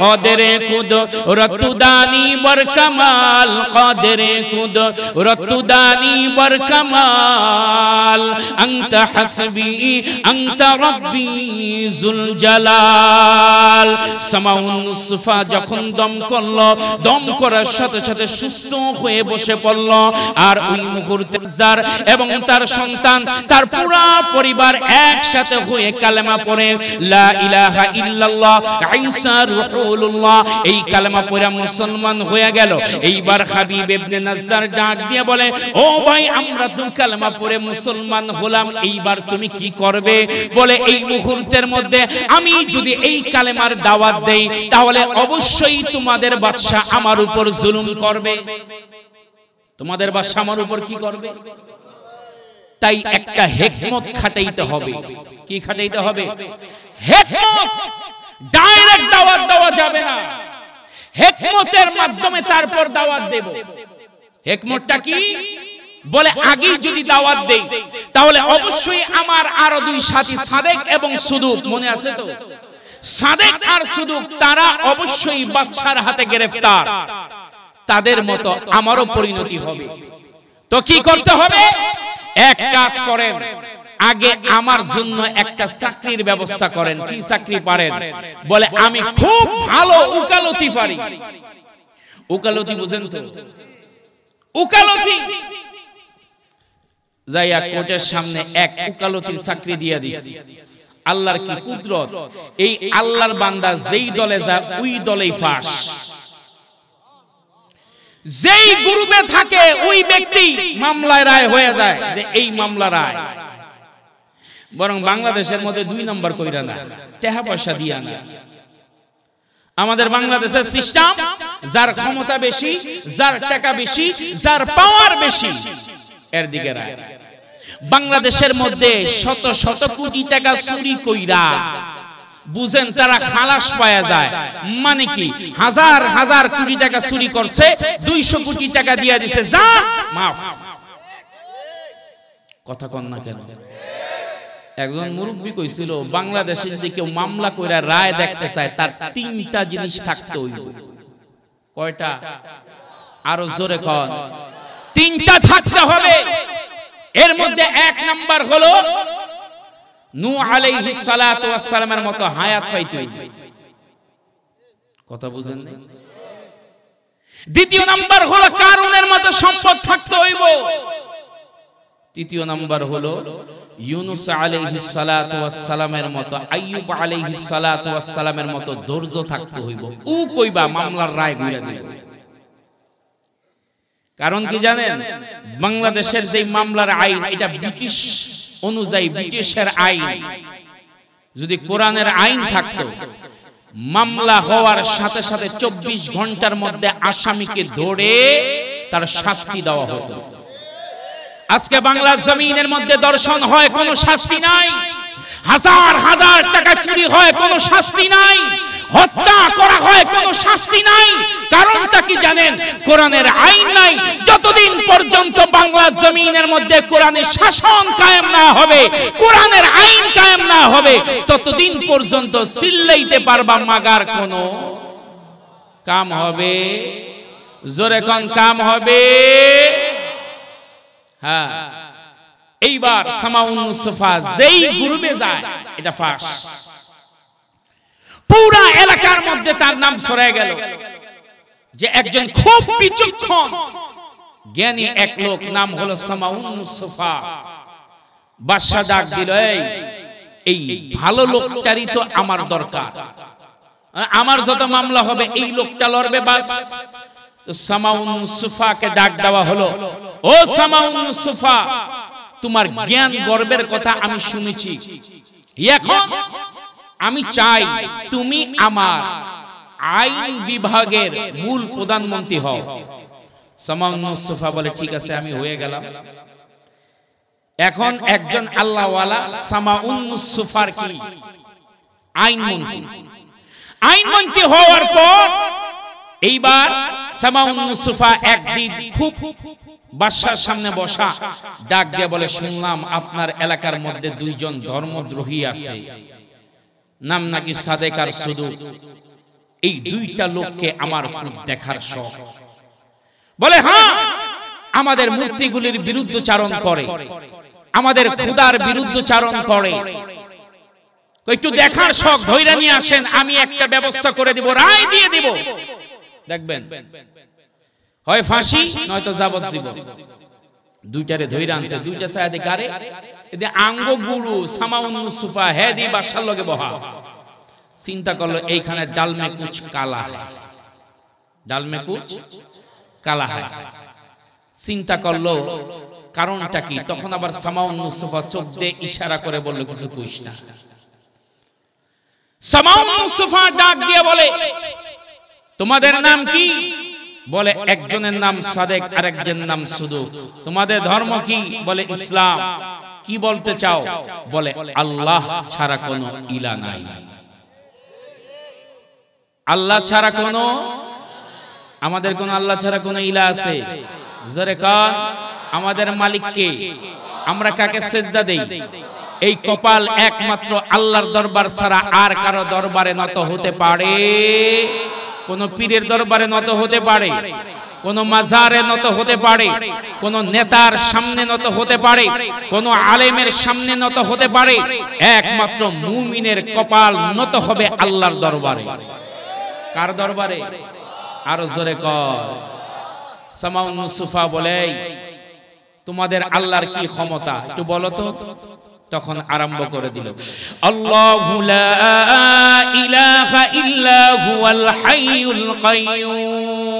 কদরে কুদ রতুদানি বর কামাল কদরে কুদ রতুদানি বর কামাল আংতা হাসবি আংতা রব্বি জুল জালাল কাল সামাউন্নুসফা যখন দম করল দম করার সাথে সাথে সুস্থ হয়ে বসে পড়ল আর ওই মুহূর্তে যার এবং তার সন্তান তার পুরো পরিবার একসাথে হয়ে কালেমা পড়ে লা ইলাহা ইল্লাল্লাহ ঈসা রাসূলুল্লাহ এই কালেমা পড়ে মুসলমান হয়ে গেল এইবার হাবিব ইবনে নাজ্জার ডাক দিয়ে বলে ও ভাই আমরা তো কালেমা পড়ে মুসলমান হলাম এইবার তুমি কি করবে বলে এই মুহূর্তের মধ্যে আমি যদি এই কালেমা আমার দাওয়াত দেই তাহলে অবশ্যই তোমাদের বাদশাহ আমার উপর জুলুম করবে তোমাদের বাদশাহ আমার উপর কি করবে তাই একটা হেকমত খাটাইতে হবে কি খাটাইতে হবে হেকমত ডাইরেক্ট দাওয়াত দেওয়া যাবে না হেকমতের মাধ্যমে তারপর দাওয়াত দেব হেকমতটা কি বলে আগেই যদি দাওয়াত দেই তাহলে অবশ্যই আমার আরো দুই সাথী সাদেক এবং সুদূর মনে আছে তো সাদেক আর সুদুক তারা অবশ্যই বাচ্চার হাতে গ্রেফতার তাদের মতো আমারও পরিণতি হবে তো কি করতে হবে এক কাজ করেন আগে আমার জন্য একটা চাকরির ব্যবস্থা করেন কি চাকরি পারেন বলে আমি খুব ভালো উকালতি পারি উকালতি বুঝেন তো উকালতি যাইয়া কোর্টের সামনে এক উকালতির চাকরি দিয়ে দিছি আল্লাহর কি কুদরত এই আল্লাহর বান্দা যেই দলে যায় ওই দলেই ফাঁস যেই গ্রুপে থাকে ওই ব্যক্তি মামলায় রায় হয়ে যায় যে এই মামলা রায় বরং বাংলাদেশের মধ্যে দুই নম্বর কইরা না টেহা পয়সা দিয়া না আমাদের বাংলাদেশের সিস্টেম যার ক্ষমতা বেশি যার টাকা বেশি যার পাওয়ার বেশি এর দিকে রায় বাংলাদেশের মধ্যে শত শত কোটি টাকা চুরি কইরা বুঝেন তারা খালাস পাওয়া যায় মানে কি হাজার হাজার কোটি টাকা চুরি করছে দুইশো কোটি টাকা দিয়ে দিছে যা মাফ কথা কন না কেন একজন মুরব্বী কইছিল বাংলাদেশের যে কেউ মামলা কইরা রায় দেখতে চায় তার তিনটা জিনিস থাকতে হইব কয়টা আরো জোরে কন তিনটা থাকতে হবে এর মধ্যে এক নাম্বার হলো নূহ আলাইহিস সালাতু ওয়াস সালামের মতো হায়াত পাইতে হইবে কথা বুঝেন না দ্বিতীয় নাম্বার হলো কারুনের মতো সম্পদ থাকতে হইব তৃতীয় নাম্বার হলো ইউনুস আলাইহিস সালাতু ওয়াস সালামের মতো আইয়ুব আলাইহিস সালাতু ওয়াস সালামের মতো ধৈর্য থাকতে হইব ও কইবা মামলার রায় ঘুরে যাইবে কারণ কি জানেন বাংলাদেশের যে মামলার আইন এটা ব্রিটিশ অনুযায়ী ব্রিটিশের আইন যদি কোরআনের আইন থাকতো মামলা হওয়ার সাথে সাথে চব্বিশ ঘন্টার মধ্যে আসামিকে ধরে তার শাস্তি দেওয়া হতো আজকে বাংলা জমিনের মধ্যে দর্শন হয় কোনো শাস্তি নাই হাজার হাজার টাকা চুরি হয় কোনো শাস্তি নাই হত্যা করা হয় কোনো শাস্তি নাই কারণটা কি জানেন কোরআনের আইন নাই যতদিন পর্যন্ত বাংলা জমিনের মধ্যে কোরআনের শাসন কায়েম না হবে কোরআনের আইন কায়েম না হবে ততদিন পর্যন্ত সিল্লাইতে পারবা মাগার কোনো কাম হবে জোরে কোন কাম হবে হ্যাঁ এইবার সামাউন সোফা যেই গুরুবে যায় এটা ফাঁস পুরা এলাকার মধ্যে তার নাম ছড়ায় গেল যে একজন খুব বিচক্ষণ জ্ঞানী এক লোক নাম হলো সামাউন সুফা বাদশা ডাক দিল এই ভালো লোকটারই তো আমার দরকার আমার যত মামলা হবে এই লোকটা লড়বে বাস তো সামাউন মুস্তফাকে ডাক দেওয়া হলো ও সামাউন সুফা তোমার জ্ঞান গর্বের কথা আমি শুনেছি এখন আমি চাই তুমি আমার আইন বিভাগের মূল প্রধানমন্ত্রী হও সামাম মুস্তফা বলে ঠিক আছে আমি হয়ে গেলাম এখন একজন আল্লাহওয়ালা সামাউন মুস্তফার কি আইনমন্ত্রী আইনমন্ত্রী হওয়ার পর এইবার সামাউন সুফা একদিন খুব বাদশার সামনে বসা ডাক দিয়ে বলে শুনলাম আপনার এলাকার মধ্যে দুইজন ধর্মদ্রোহী আছে নাম নাকি সাদেক আর শুধু এই দুইটা লোককে আমার খুব দেখার শখ বলে হ্যাঁ আমাদের মূর্তিগুলির বিরুদ্ধ চারণ করে আমাদের খুদার বিরুদ্ধ চারণ করে একটু দেখার শখ ধৈরা নিয়ে আসেন আমি একটা ব্যবস্থা করে দিব রায় দিয়ে দিব দেখবেন হয় ফাঁসি নয়তো যাবজ্জীবন দুইটারে ধইরা আনছে দুইটা সায়াদে কারে এতে আঙ্গ গুরু সামাউন্নু সুপা হেদি বাসার লগে বহা চিন্তা করলো এইখানে ডালমে কুচ কালা ডালমে কুচ কালা চিন্তা করলো কারণটা কি তখন আবার সামাউন্নু সুপা চোখ দিয়ে ইশারা করে বললো কিছু কুইস না সামাউন্নু সুফা ডাক দিয়ে বলে তোমাদের নাম কি বলে একজনের নাম সাদেক আরেকজনের নাম সুদু তোমাদের ধর্ম কি বলে ইসলাম কি বলতে চাও বলে আল্লাহ ছাড়া কোনো ইলা নাই আল্লাহ ছাড়া কোনো আমাদের কোন আল্লাহ ছাড়া কোনো ইলা আছে জোরে কান আমাদের মালিককে আমরা কাকে সেজদা দেই এই কপাল একমাত্র আল্লাহর দরবার ছাড়া আর কারো দরবারে নত হতে পারে কোনো পীরের দরবারে নত হতে পারে কোন মাজারে নত হতে পারে কোন নেতার সামনে নত হতে পারে কোন আলেমের সামনে নত হতে পারে একমাত্র মুমিনের কপাল নত হবে আল্লাহর দরবারে কার দরবারে আরো জোরে কর সুফা বলে তোমাদের আল্লাহর কি ক্ষমতা একটু বলতো তখন আরম্ভ করে দিল আল্লাহু লা ইলাহা ইল্লা হুয়াল হাইয়ুল কাইয়্যুম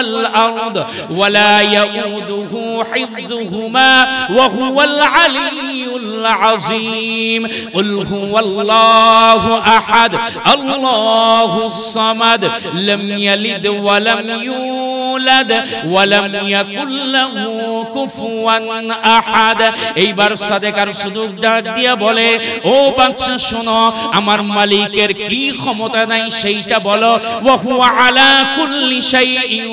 والأرض ولا يؤوده حفظهما وهو العلي العظيم قل هو الله أحد الله الصمد لم يلد ولم يولد মৌলাদ ওয়ালাম ইয়াকুল্লাহু কুফুয়ান আহাদ এইবার সাদেকার সুদুক ডাক দিয়া বলে ও বাদশা শোনো আমার মালিকের কি ক্ষমতা নাই সেইটা বলো ওয়া আলা কুল্লি শাইইন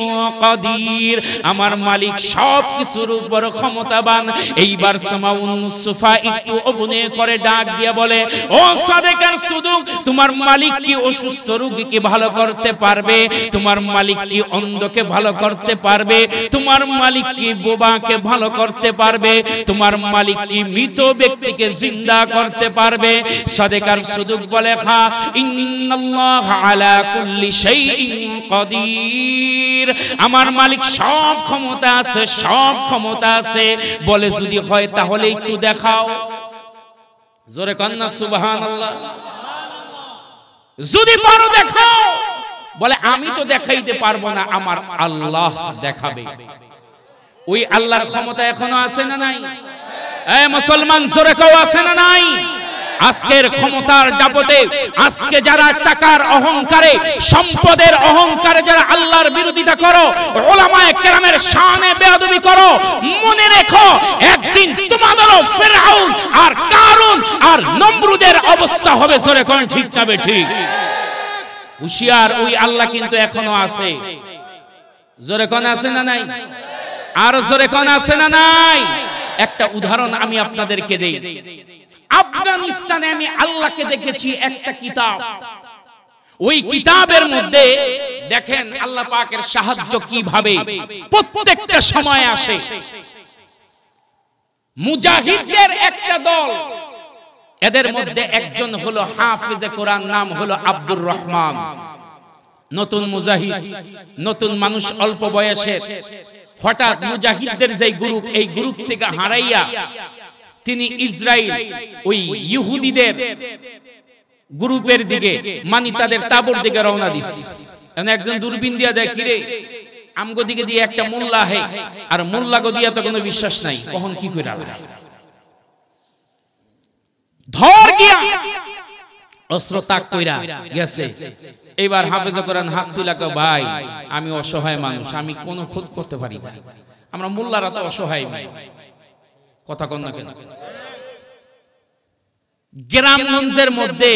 কাদির আমার মালিক সব কিছুর উপর ক্ষমতাবান এইবার সামাউন সুফা একটু অভিনয় করে ডাক দিয়া বলে ও সাদেকার সুদুক তোমার মালিক কি অসুস্থ রোগীকে ভালো করতে পারবে তোমার মালিক কি অন্ধকে ভালো ভালো করতে পারবে তোমার মালিক কি বোবাকে ভালো করতে পারবে তোমার মালিক কি মৃত ব্যক্তিকে জিন্দা করতে পারবে সদেকার সুযোগ বলে খা ইন্নাল্লাহ আলা কুল্লি শাইইন কদির আমার মালিক সব ক্ষমতা আছে সব ক্ষমতা আছে বলে যদি হয় তাহলে একটু দেখাও জোরে কন্যা সুবহানাল্লাহ যদি পারো দেখাও বলে আমি তো দেখাইতে পারবো না আমার আল্লাহ দেখাবে ওই আল্লাহর ক্ষমতা এখনো আছে না নাই মুসলমান সরে আছে না নাই আজকের ক্ষমতার যাবতে আজকে যারা টাকার অহংকারে সম্পদের অহংকারে যারা আল্লাহর বিরোধিতা করো ওলামায়ে কেরামের শানে বেয়াদবি করো মনে রেখো একদিন তোমাদেরও ফেরাউন আর কারুন আর নমরুদের অবস্থা হবে সরে কোন ঠিক যাবে ঠিক হুশিয়ার ওই আল্লাহ কিন্তু এখনো আছে জোরে কোন আছে না নাই আর জোরে কোন আছে না নাই একটা উদাহরণ আমি আপনাদেরকে দেই আফগানিস্তানে আমি আল্লাহকে দেখেছি একটা কিতাব ওই কিতাবের মধ্যে দেখেন আল্লাহ পাকের সাহায্য কিভাবে প্রত্যেকটা সময় আসে মুজাহিদদের একটা দল এদের মধ্যে একজন হলো হাফিজে কোরআন নাম হলো আব্দুর রহমান নতুন মুজাহিদ নতুন মানুষ অল্প বয়সের হঠাৎ মুজাহিদদের যে গ্রুপ এই গ্রুপ থেকে হারাইয়া তিনি ইসরায়েল ওই ইহুদিদের গ্রুপের দিকে মানি তাদের তাবর দিকে রওনা দিস একজন দূরবীন দিয়া দেয় কিরে আমগো দিকে দিয়ে একটা মোল্লা হে আর মোল্লা গো দিয়া তো কোনো বিশ্বাস নাই কখন কি করে আলাদা ধর গিয়া অস্ত্র তাক কইরা গেছে এবার হাফেজা কোরআন হাত তুলাকে ভাই আমি অসহায় মানুষ আমি কোনো খুদ করতে পারি না আমরা মোল্লারা তো অসহায় কথা কন না কেন গ্রামগঞ্জের মধ্যে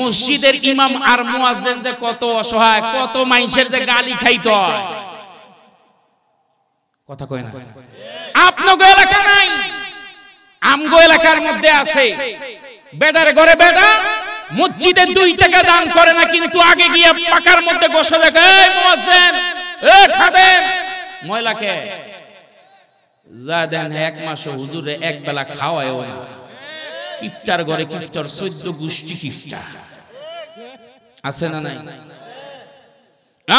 মসজিদের ইমাম আর মুয়াজ্জিন যে কত অসহায় কত মানুষের যে গালি খাইত কথা কয় না আপনার এলাকা নাই আমগো এলাকার মধ্যে আছে বেদার ঘরে বেদা মসজিদে দুই টাকা দান করে না কিন্তু আগে গিয়ে পাকার মধ্যে গোসে দেখে এই মোয়াজ্জেন এ খাদেন ময়লাকে যা দেন এক মাসে হুজুরে এক বেলা খাওয়ায়ও না কিফতার ঘরে কিফতার চোদ্দ গোষ্ঠী কিফতার আছে না নাই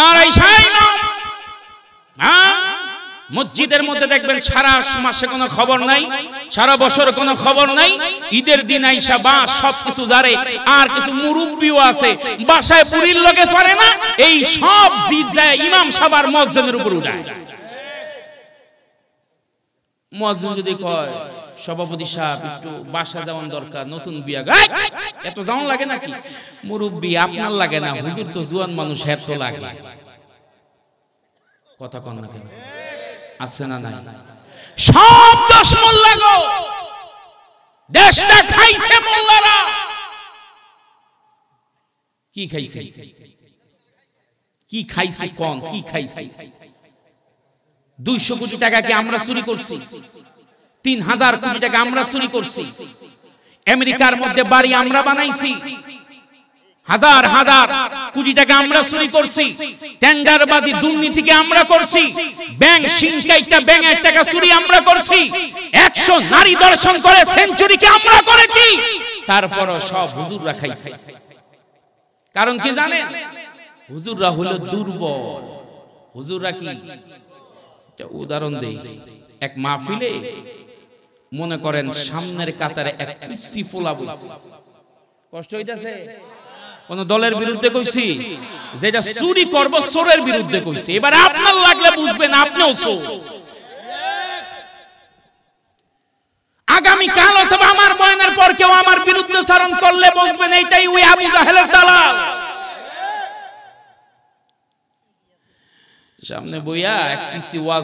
আর এই সাইন না হ্যাঁ? মসজিদের মধ্যে দেখবেন সারা মাসে কোনো খবর নাই সারা বছর কোনো খবর নাই ঈদের দিন আইসা বা সব কিছু জারে আর কিছু মুরব্বিও আছে বাসায় পুরীর লোকে পারে না এই সব জিদ যায় ইমাম সাবার মসজিদের উপর উঠায় মসজিদ যদি কয় সভাপতি সাহেব একটু বাসা যাওয়ান দরকার নতুন বিয়া এত যাওয়ান লাগে নাকি মুরব্বি আপনার লাগে না হুজুর তো জুয়ান মানুষ এত লাগে কথা কন না কেন আছে না নাই সব দশ মোল্লা গো দেশটা খাইছে মোল্লারা কি খাইছে কি খাইছে কোন কি খাইছে দুইশো কোটি টাকা কি আমরা চুরি করছি তিন হাজার কোটি টাকা আমরা চুরি করছি আমেরিকার মধ্যে বাড়ি আমরা বানাইছি হাজার হাজার কোটি টাকা আমরা চুরি করছি টেন্ডারবাজি দুর্নীতিকে আমরা করছি ব্যাংক সিংকাইটা ব্যাংকের টাকা চুরি আমরা করছি একশো নারী দর্শন করে সেঞ্চুরিকে আমরা করেছি তারপরও সব হুজুররা খাইছে কারণ কি জানেন হুজুররা হলো দুর্বল হুজুররা কি উদাহরণ দেই এক মাহফিলে মনে করেন সামনের কাতারে এক পিসি ফোলা কষ্ট হইতাছে কোন দলের বিরুদ্ধে কইছি যেটা চুরি করব চোরের বিরুদ্ধে কইছি এবার আপনার লাগলে বুঝবেন আপনিও চোর আগামী কাল অথবা আমার বয়নের পর কেউ আমার বিরুদ্ধে চারণ করলে বসবেন এইটাই ওই আবু জাহেলের দালাল সামনে বইয়া এক কিসি ওয়াজ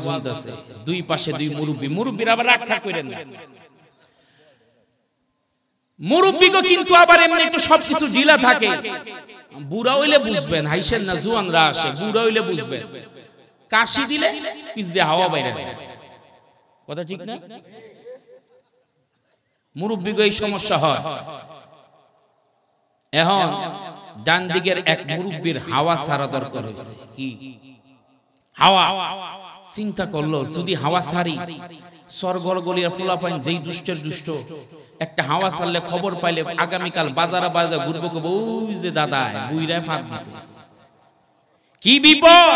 দুই পাশে দুই মুরব্বী মুরব্বীরা আবার রাখা করেন না মুরব্বীকে কিন্তু আবার এমনি একটু সবকিছু ঢিলা থাকে বুড়া হইলে বুঝবেন হাইসেন না জুয়ানরা আসে বুড়া হইলে বুঝবেন কাশি দিলে পিস হাওয়া বাইরে যায় কথা ঠিক না মুরব্বীকে এই সমস্যা হয় এখন ডান দিকের এক মুরব্বীর হাওয়া সারা দরকার হয়েছে কি হাওয়া চিন্তা করলো যদি হাওয়া সারি গলিয়া পাইন যেই দুষ্টের দুষ্ট একটা হাওয়া খবর পাইলে আগামীকাল বাজার যে ফাঁক দিছে কি বিপদ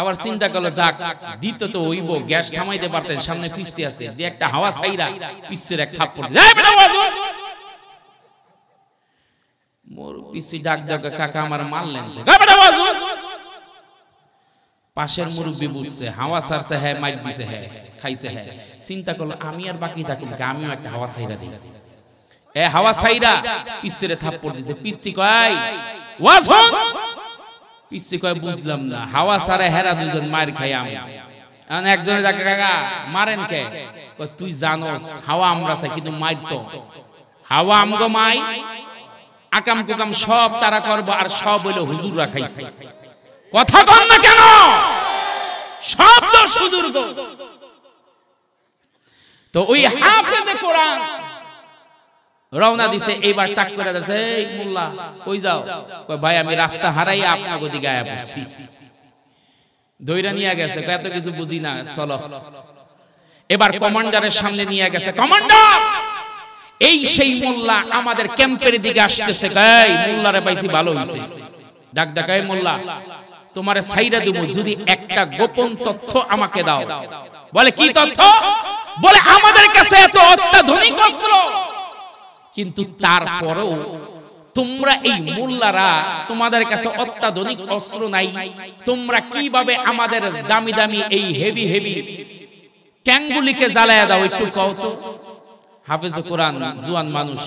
আবার চিন্তা করলো যাক দিত তো হইব গ্যাস থামাইতে পারতেন সামনে পিছিয়ে আছে যে একটা হাওয়া ছাইরা পিছের এক খাপ পড়ে মোর পিসি ডাক ডাক কাকা আমার মারলেন পাশের মুরব্বী বুঝছে হাওয়া সারছে হ্যাঁ মাইক দিছে হ্যাঁ, হ্যাঁ খাইছে হ্যাঁ।, হ্যাঁ চিন্তা করলো আমি আর বাকি থাকি আমিও একটা হাওয়া সাইরা দিই এ হাওয়া সাইরা পিসেরে থাপ্পড় দিছে পিচ্ছি কয় ওয়াজ হোক পিচ্ছি কয় বুঝলাম না হাওয়া সারে হেরা দুজন মার খাই আমি এখন একজনের যাকে কাকা মারেন কে তুই জানোস হাওয়া আমরা চাই কিন্তু মাইর তো হাওয়া আমগো মাই আকাম কুকাম সব তারা করবো আর সব হইলো হুজুররা খাইছে কথা কম না কেন সব দোষ তো ওই হাফেজে কোরআন রওনা দিছে এইবার টাক করে দিছে এই মোল্লা কই যাও কয় ভাই আমি রাস্তা হারাই আপনাকে গদি গায়া পড়ছি দইরা নিয়ে গেছে এত কিছু বুঝি না চলো এবার কমান্ডারের সামনে নিয়ে গেছে কমান্ডার এই সেই মোল্লা আমাদের ক্যাম্পের দিকে আসতেছে গাই মোল্লারে পাইছি ভালো হইছে ডাক ডাকাই মোল্লা তোমার সাইরা দিব যদি একটা গোপন তথ্য আমাকে দাও বলে কি তথ্য বলে আমাদের কাছে এত অত্যাধুনিক অস্ত্র কিন্তু তারপরেও তোমরা এই মোল্লারা তোমাদের কাছে অত্যাধুনিক অস্ত্র নাই তোমরা কিভাবে আমাদের দামি দামি এই হেভি হেভি ট্যাঙ্গুলিকে জ্বালায় দাও একটু কও তো হাফেজ কোরআন জুয়ান মানুষ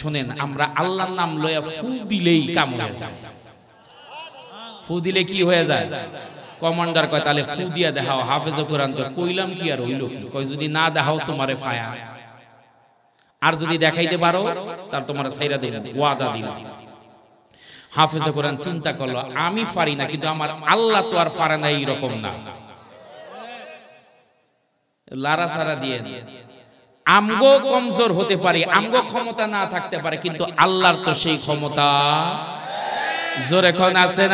শোনেন আমরা আল্লাহর নাম লয়া ফু দিলেই কাম হয়ে যায় ফু দিলে কি হয়ে যায় কমান্ডার কয় তাহলে ফু দিয়া দেখাও হাফেজ কোরআন তো কইলাম কি আর হইল কি কয় যদি না দেখাও তোমারে ফায়া আর যদি দেখাইতে পারো তার তোমার সাইরা দিলাম ওয়াদা দিলাম হাফেজ কোরআন চিন্তা করলো আমি পারি না কিন্তু আমার আল্লাহ তো আর পারে না এইরকম না লারা সারা দিয়ে আমগো কমজোর হতে পারে আমগো ক্ষমতা না থাকতে পারে কিন্তু আল্লাহর তো সেই ক্ষমতা زورك কোন আছে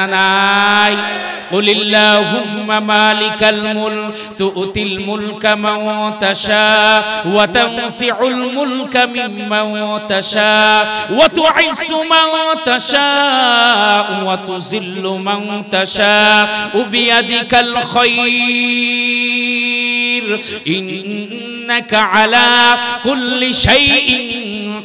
قل اللهم مالك الملك تؤتي الملك من تشاء وتنسع الملك ممن تشاء وتعز من تشاء وتذل من تشاء بيدك الخير إنك على كل شيء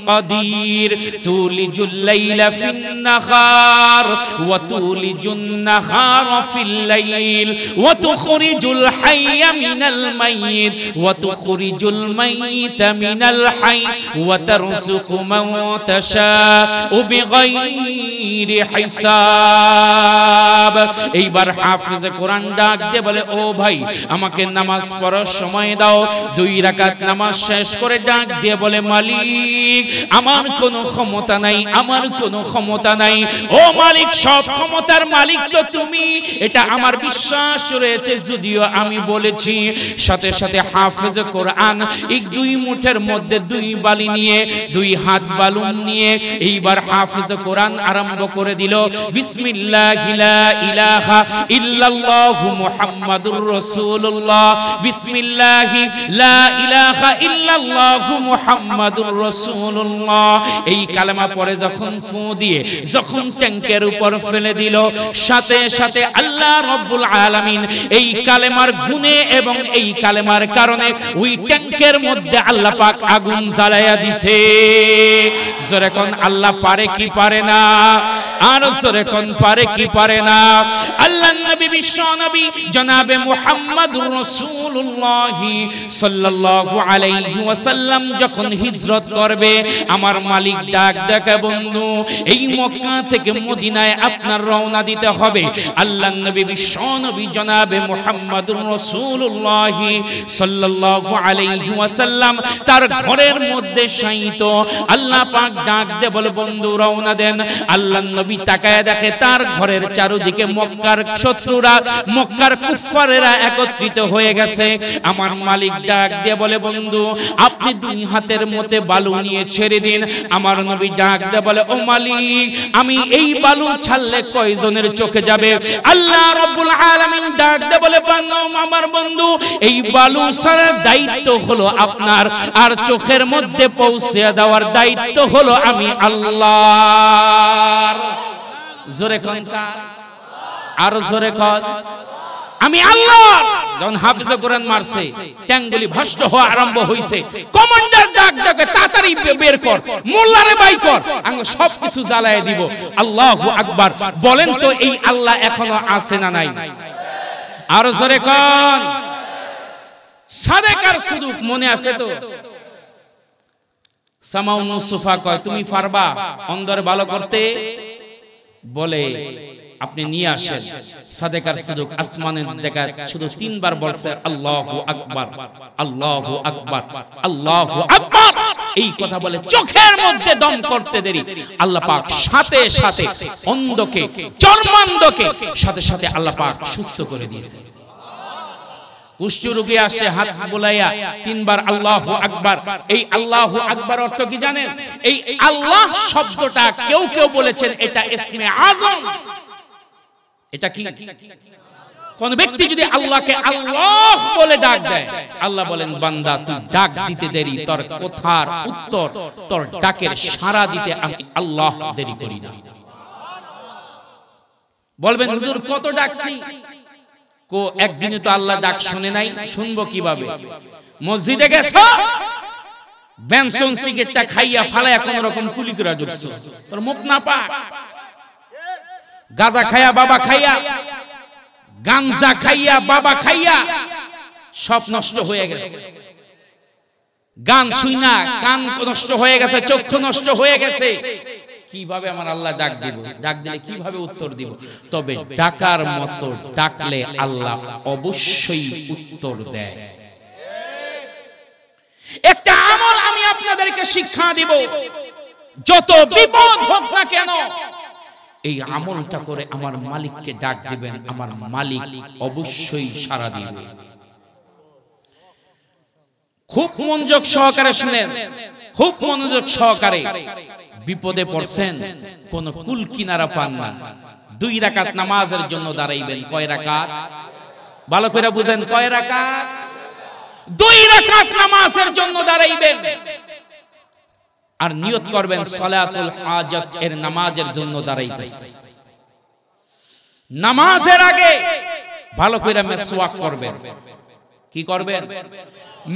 قدير تولج الليل في النهار وتولج النهار في الليل وتخرج الحي من الميت وتخرج الميت من الحي وترزق من تشاء بغير حساب এইবার হাফিজ কোরআন ডাক দিয়ে বলে ও ভাই আমাকে নামাজ পড়ার সময় দাও দুই রাকাত নামাজ শেষ করে ডাক দিয়ে বলে মালিক আমার কোন ক্ষমতা নাই আমার কোন ক্ষমতা নাই ও মালিক সব ক্ষমতার মালিক তো তুমি এটা আমার বিশ্বাস রয়েছে যদিও আমি বলেছি সাথে সাথে হাফেজ কোরআন এক দুই মুঠের মধ্যে দুই বালি নিয়ে দুই হাত বালুন নিয়ে এইবার হাফেজ কোরআন আরম্ভ করে দিল বিসমিল্লাহ ইলাহা ইল্লাল্লাহু মুহাম্মাদুর রাসূলুল্লাহ বিসমিল্লাহ লা ইলাহা ইল্লাল্লাহু মুহাম্মাদুর রাসূলুল্লাহ রসুল্লাহ এই কালেমা পরে যখন ফু দিয়ে যখন ট্যাংকের উপর ফেলে দিল সাথে সাথে আল্লাহ রব্বুল আলামিন এই কালেমার গুণে এবং এই কালেমার কারণে ওই ট্যাংকের মধ্যে আল্লাহ পাক আগুন জ্বালায়া দিছে জোরে কোন আল্লাহ পারে কি পারে না আর জোরে কোন পারে কি পারে না আল্লাহর নবী বিশ্ব নবী জনাবে মুহাম্মদুর রাসূলুল্লাহ সাল্লাল্লাহু আলাইহি ওয়াসাল্লাম যখন হিজরত করবে আমার মালিক ডাক ডাকা বন্ধু এই মক্কা থেকে মদিনায় আপনার রওনা দিতে হবে আল্লাহ নবী বিশ্ব নবী জনাবে মোহাম্মদ রসুল্লাহ সাল্লাল্লাহু আলাইহি ওয়াসাল্লাম তার ঘরের মধ্যে শায়িত আল্লাহ পাক ডাক দে বলে বন্ধু রওনা দেন আল্লাহ নবী তাকায় দেখে তার ঘরের চারদিকে মক্কার শত্রুরা মক্কার কুফারেরা একত্রিত হয়ে গেছে আমার মালিক ডাক দিয়ে বলে বন্ধু আপনি দুই হাতের মধ্যে বালু নিয়েছে ছেড়ে দিন আমার নবী ডাক দে বলে ও মালিক আমি এই বালু ছাড়লে কয়জনের চোখে যাবে আল্লাহ রব্বুল আলামিন ডাক দে বলে বান্দা আমার বন্ধু এই বালু ছাড়ার দায়িত্ব হলো আপনার আর চোখের মধ্যে পৌঁছে দেওয়ার দায়িত্ব হলো আমি আল্লাহর জোরে কন কার আর জোরে কন আমি আল্লাহ যখন হাফিজে কোরআন মারছে ট্যাঙ্গুলি ভষ্ট হওয়া আরম্ভ হইছে কমান্ডার ডাক ডাকে তাড়াতাড়ি বের কর মোল্লারে বাই কর আমি সব কিছু জ্বালায় দিব আল্লাহু আকবার বলেন তো এই আল্লাহ এখনো আছে না নাই আর জোরে কোন সাদেকার শুধু মনে আছে তো সামাউন সুফা কয় তুমি পারবা অন্দর ভালো করতে বলে আপনি নিয়ে আসেন সাদেকার সুযোগ আসমানের দেখা শুধু তিনবার বলছে আল্লাহ আকবর আল্লাহ আকবর আল্লাহ আকবর এই কথা বলে চোখের মধ্যে দম করতে দেরি আল্লাহ পাক সাথে সাথে অন্ধকে চর্মান্ধকে সাথে সাথে আল্লাহ পাক সুস্থ করে দিয়েছে কুষ্ঠরোগী আসে হাত বোলাইয়া তিনবার আল্লাহ আকবার এই আল্লাহ আকবার অর্থ কি জানেন এই আল্লাহ শব্দটা কেউ কেউ বলেছেন এটা এসমে আজম এটা কি কোন ব্যক্তি যদি আল্লাহকে আল্লাহ বলে ডাক দেয় আল্লাহ বলেন বান্দা তুই ডাক দিতে দেরি তোর কথার উত্তর তোর ডাকের সাড়া দিতে আমি আল্লাহ দেরি করি না বলবেন হুজুর কত ডাকছি কো একদিনে তো আল্লাহ ডাক শুনে নাই শুনবো কিভাবে মসজিদে গেছো বেনসন সিগারেটটা খাইয়া ফালায়া কোন রকম কুলি করে ঢুকছো তোর মুখ না পাক গাজা খাইয়া বাবা খাইয়া গাঞ্জা খাইয়া বাবা খাইয়া সব নষ্ট হয়ে গেছে গান শুই না কান নষ্ট হয়ে গেছে চক্ষু নষ্ট হয়ে গেছে কিভাবে আমার আল্লাহ ডাক দিব ডাক দিলে কিভাবে উত্তর দিব তবে ডাকার মতো ডাকলে আল্লাহ অবশ্যই উত্তর দেয় একটা আমল আমি আপনাদেরকে শিক্ষা দিব যত বিপদ হোক না কেন এই আমলটা করে আমার মালিককে ডাক দিবেন আমার মালিক অবশ্যই সারা দিবে খুব মনোযোগ সহকারে শুনেন খুব মনোযোগ সহকারে বিপদে পড়ছেন কোন কুল কিনারা পান না দুই রাকাত নামাজের জন্য দাঁড়াইবেন কয় রাকাত ভালো করে বুঝেন কয় রাকাত দুই রাকাত নামাজের জন্য দাঁড়াইবেন আর নিয়ত করবেন সলাতুল হাজত এর নামাজের জন্য দাঁড়াইতেছে নামাজের আগে ভালো করে মেসওয়াক করবেন কি করবেন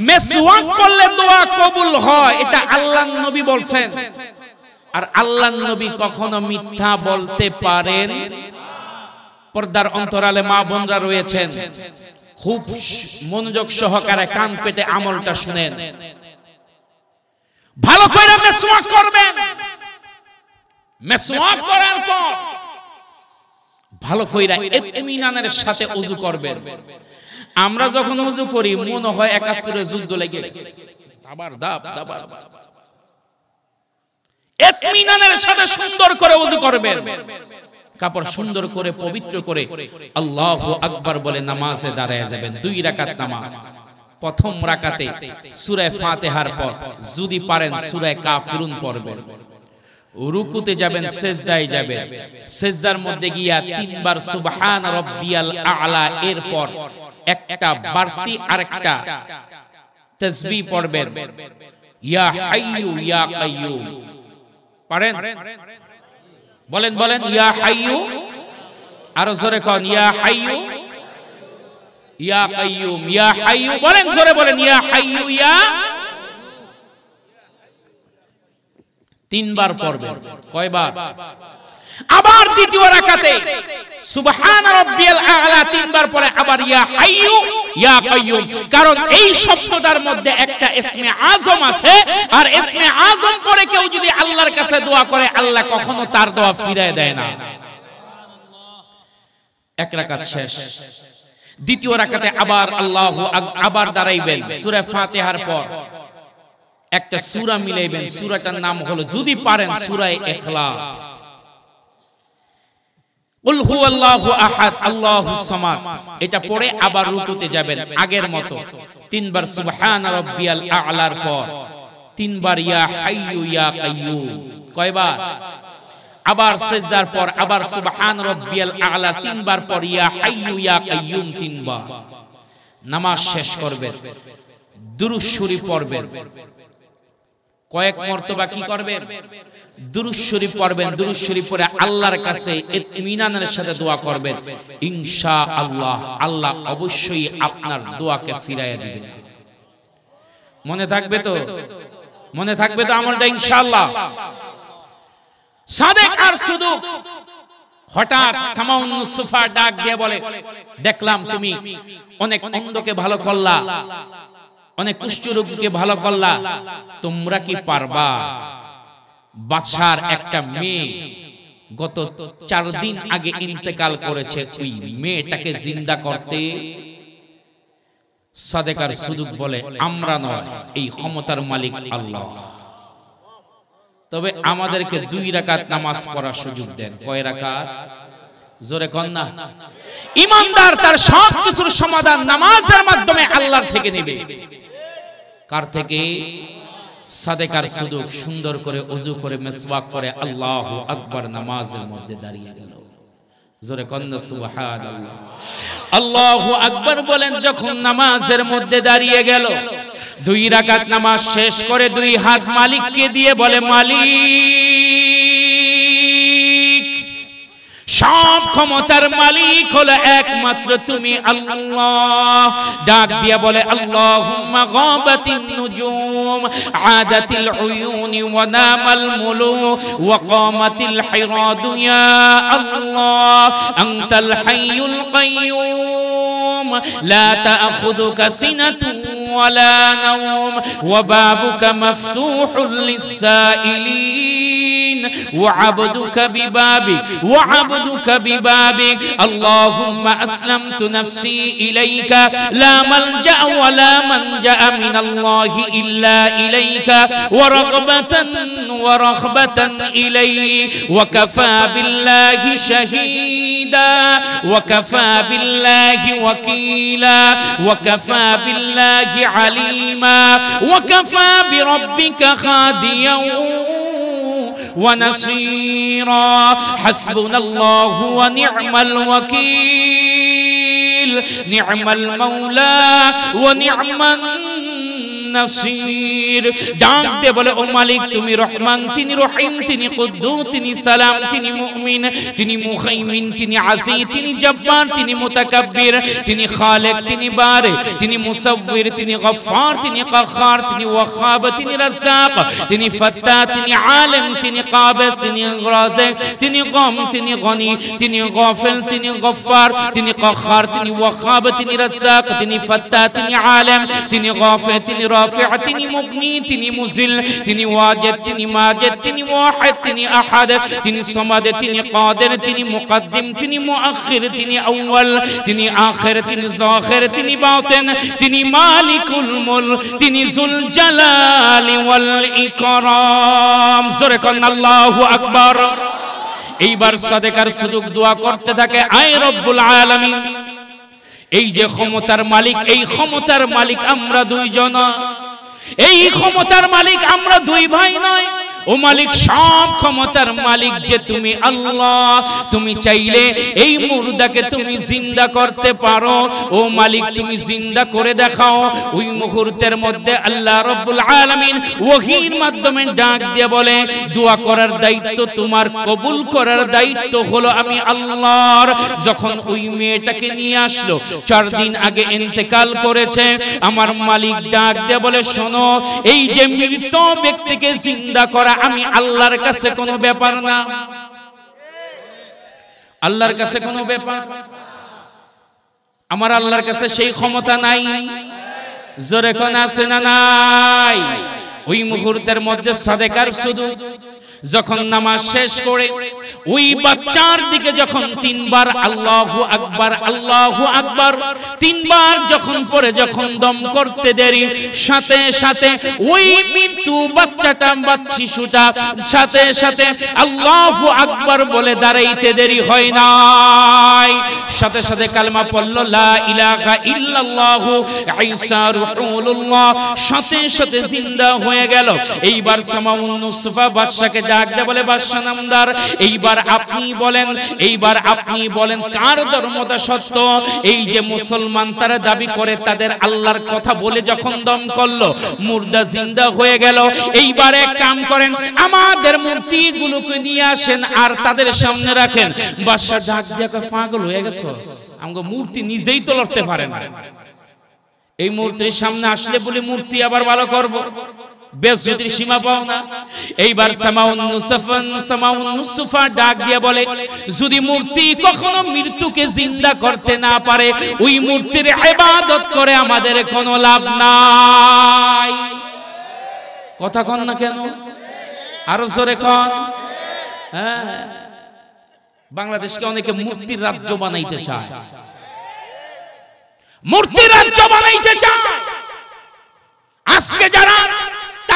মেসওয়াক করলে দোয়া কবুল হয় এটা আল্লাহর নবী বলছেন আর আল্লাহর নবী কখনো মিথ্যা বলতে পারেন পর্দার অন্তরালে মা বোনরা রয়েছেন খুব মনোযোগ সহকারে কান পেতে আমলটা শুনেন ভালো করে মেসওয়াক করবেন মেসওয়াক করার পর ভালো কইরা ইতমিনানের সাথে ওযু করবেন আমরা যখন ওযু করি মনে হয় একাত্তরে যুদ্ধ লেগে দাবার দাব দাবার ইতমিনানের সাথে সুন্দর করে ওযু করবেন কাপড় সুন্দর করে পবিত্র করে আল্লাহু আকবার বলে নামাজে দাঁড়ায় যাবেন দুই রাকাত নামাজ প্রথম রাকাতে সুরায় ফাতেহার পর যদি পারেন সুরায় কাফিরুন পড়বেন রুকুতে যাবেন সেজদায় যাবেন সেজদার মধ্যে গিয়া তিনবার সুবহান রব্বিয়াল আলা এর পর একটা বাড়তি আরেকটা তাসবিহ পড়বেন ইয়া হাইয়ু ইয়া কাইয়ুম পারেন বলেন বলেন ইয়া হাইয়ু আরো জোরে কোন ইয়া হাইয়ু ইয়া কাইয়ুম ইয়া হাইয়ু বলেন জোরে বলেন ইয়া হাইয়ু ইয়া তিনবার পড়বেন কয়বার আবার দ্বিতীয় রাকাতে সুবহান আ'লা তিনবার পরে আবার ইয়া হাইয়ু ইয়া কাইয়ুম কারণ এই শব্দটার মধ্যে একটা ইসমে আজম আছে আর ইসমে আজম পরে কেউ যদি আল্লাহর কাছে দোয়া করে আল্লাহ কখনো তার দোয়া ফিরায় দেয় না এক রাকাত শেষ দ্বিতীয় রাখাতে আবার আল্লাহ আবার দাঁড়াইবেন সুরে ফাতেহার পর একটা সুরা মিলাইবেন সুরাটার নাম হলো যদি পারেন সুরায় এখলাস এটা পরে আবার রুকুতে যাবেন আগের মতো তিনবার সুবহান আলার পর তিনবার ইয়া হাইয়ু ইয়া কাইয়ুম কয়বার আবার সেজদার পর আবার সুবহান রব্বিয়াল আলা তিনবার পর ইয়া হাইয়্যু ইয়া কাইয়্যুম তিনবার নামাজ শেষ করবে দুরূদ শরীফ পড়বে কয়েক মর্তবা কি করবেন দুরূদ শরীফ পড়বেন দুরূদ শরীফ পড়ে আল্লাহর কাছে ইতমিনানের সাথে দোয়া করবেন ইনশা আল্লাহ আল্লাহ অবশ্যই আপনার দোয়াকে ফিরাইয়া দিবেন মনে থাকবে তো মনে থাকবে তো আমলটা ইনশাআল্লাহ সাদেক শুধু হঠাৎ সামাউন সুফা ডাক দিয়ে বলে দেখলাম তুমি অনেক অন্ধকে ভালো করলা অনেক কুষ্ঠ রোগীকে ভালো করলা তোমরা কি পারবা একটা মেয়ে গত চার দিন আগে ইন্তেকাল করেছে ওই মেয়েটাকে জিন্দা করতে সাদেকার সুযোগ বলে আমরা নয় এই ক্ষমতার মালিক আল্লাহ তবে আমাদেরকে দুই রাকাত নামাজ পড়ার সুযোগ দেন কয় রাকাত জোরে কন না ইমানদার তার সব কিছুর সমাধান নামাজের মাধ্যমে আল্লাহর থেকে নেবে কার থেকে সাদেকার সুযোগ সুন্দর করে অজু করে মেসওয়াক করে আল্লাহ আকবার নামাজের মধ্যে দাঁড়িয়ে গেল জোরে কন্যা সুবহানাল্লাহ আল্লাহু আকবার বলেন যখন নামাজের মধ্যে দাঁড়িয়ে গেল দুই রাকাত নামাজ শেষ করে দুই হাত মালিককে দিয়ে বলে মালিক সব ক্ষমতার মালিক হলো একমাত্র তুমি আল্লাহ ডাক দিয়ে বলে আল্লাহুম্মা গাবাতিন নুজুম উয়ুনি ওয়া নামাল মুলু ওয়া কামাতিল হিরাদু ইয়া আল্লাহ আনতাল হাইয়ুল কাইয়ুম লা সিনাতুন ولا نوم وبابك مفتوح للسائلين وعبدك ببابك وعبدك ببابك اللهم أسلمت نفسي إليك لا ملجأ ولا منجأ من الله إلا إليك ورغبة ورغبة إليه وكفى بالله شهيدا وكفى بالله وكيلا وكفى بالله عليما وكفى بربك خاديا ونصيرا حسبنا الله ونعم الوكيل نعم المولى ونعم النصير নাসির ডাক দিয়ে বলে ও মালিক তুমি রহমান তিনি রহিম তিনি কুদ্দুস তিনি সালাম তিনি মুমিন তিনি মুহাইমিন তিনি আজিজ তিনি জব্বার তিনি মুতাকাব্বির তিনি খালেক তিনি বারে তিনি মুসাউবির তিনি গফফার তিনি কাখার তিনি ওয়াহাব তিনি রাজ্জাক তিনি ফাত্তাহ তিনি আলেম তিনি কাবেস তিনি রাজেক তিনি গম তিনি গনি তিনি গাফিল তিনি গফফার তিনি কাখার তিনি ওয়াহাব তিনি রাজ্জাক তিনি ফাত্তাহ তিনি আলেম তিনি গাফিল তিনি তিনি মুগনি তিনি মুজিল তিনি ওয়াজিদ তিনি মাজিদ তিনি মুওয়াহিদ তিনি আহাদ তিনি সামাদ মালিকুল মুলক তিনি যুল জালালি ওয়াল ইকরাম জোরে কোন আল্লাহু আকবার এইবার সাদেকার সুযোগ দোয়া করতে থাকে আয় রব্বুল আলামিন এই যে ক্ষমতার মালিক এই ক্ষমতার মালিক আমরা দুইজন এই ক্ষমতার মালিক আমরা দুই ভাই নয় ও মালিক সব ক্ষমতার মালিক যে তুমি আল্লাহ তুমি চাইলে এই মুর্দাকে তুমি জিন্দা করতে পারো ও মালিক তুমি জিন্দা করে দেখাও ওই মুহূর্তের মধ্যে আল্লাহ রব্বুল আলামিন ওহির মাধ্যমে ডাক দিয়ে বলে দোয়া করার দায়িত্ব তোমার কবুল করার দায়িত্ব হলো আমি আল্লাহর যখন ওই মেয়েটাকে নিয়ে আসলো চার দিন আগে ইন্তেকাল করেছে আমার মালিক ডাক দিয়ে বলে শোনো এই যে মৃত ব্যক্তিকে জিন্দা করা আমি আল্লাহর কাছে কোনো ব্যাপার না আল্লাহর কাছে কোন ব্যাপার আমার আল্লাহর কাছে সেই ক্ষমতা নাই জোরে কোন আছে না নাই ওই মুহূর্তের মধ্যে সাদেকার শুধু যখন নামাজ শেষ করে ওই বাচ্চার দিকে যখন তিনবার আল্লাহ আকবার আল্লাহ আকবার তিনবার যখন পরে যখন দম করতে দেরি সাথে সাথে ওই মৃত্যু বাচ্চাটা বা শিশুটা সাথে সাথে আল্লাহ আকবার বলে দাঁড়াইতে দেরি হয় নাই সাথে সাথে কালমা পড়ল লা ইলাহা ইল্লাল্লাহু ঈসা রূহুল্লাহ সাথে সাথে জিন্দা হয়ে গেল এইবার সামাউন নুসফা বাদশাকে ডাক দে বলে বাদশাহ নামদার এইবার আপনি বলেন এইবার আপনি বলেন কার সত্য এই যে মুসলমান তারা দাবি করে তাদের আল্লাহর কথা বলে যখন দম করলো মুর্দা জিন্দা হয়ে গেল এইবারে কাম করেন আমাদের মূর্তিগুলোকে নিয়ে আসেন আর তাদের সামনে রাখেন বাদশাহ ডাক দিয়ে পাগল হয়ে গেছো আমাকে মূর্তি নিজেই তো লড়তে পারে না এই মূর্তির সামনে আসলে বলে মূর্তি আবার ভালো করবো বেজুদির সীমা পাও না এইবার সামাউন নুসাফান সামাউন নুসুফা ডাক দিয়ে বলে যদি মূর্তি কখনো মৃত্যুকে জিন্দা করতে না পারে ওই মূর্তির ইবাদত করে আমাদের কোনো লাভ নাই কথা কন না কেন আরো জোরে কন হ্যাঁ বাংলাদেশকে অনেকে মূর্তির রাজ্য বানাইতে চায় মূর্তির রাজ্য বানাইতে চায় আজকে যারা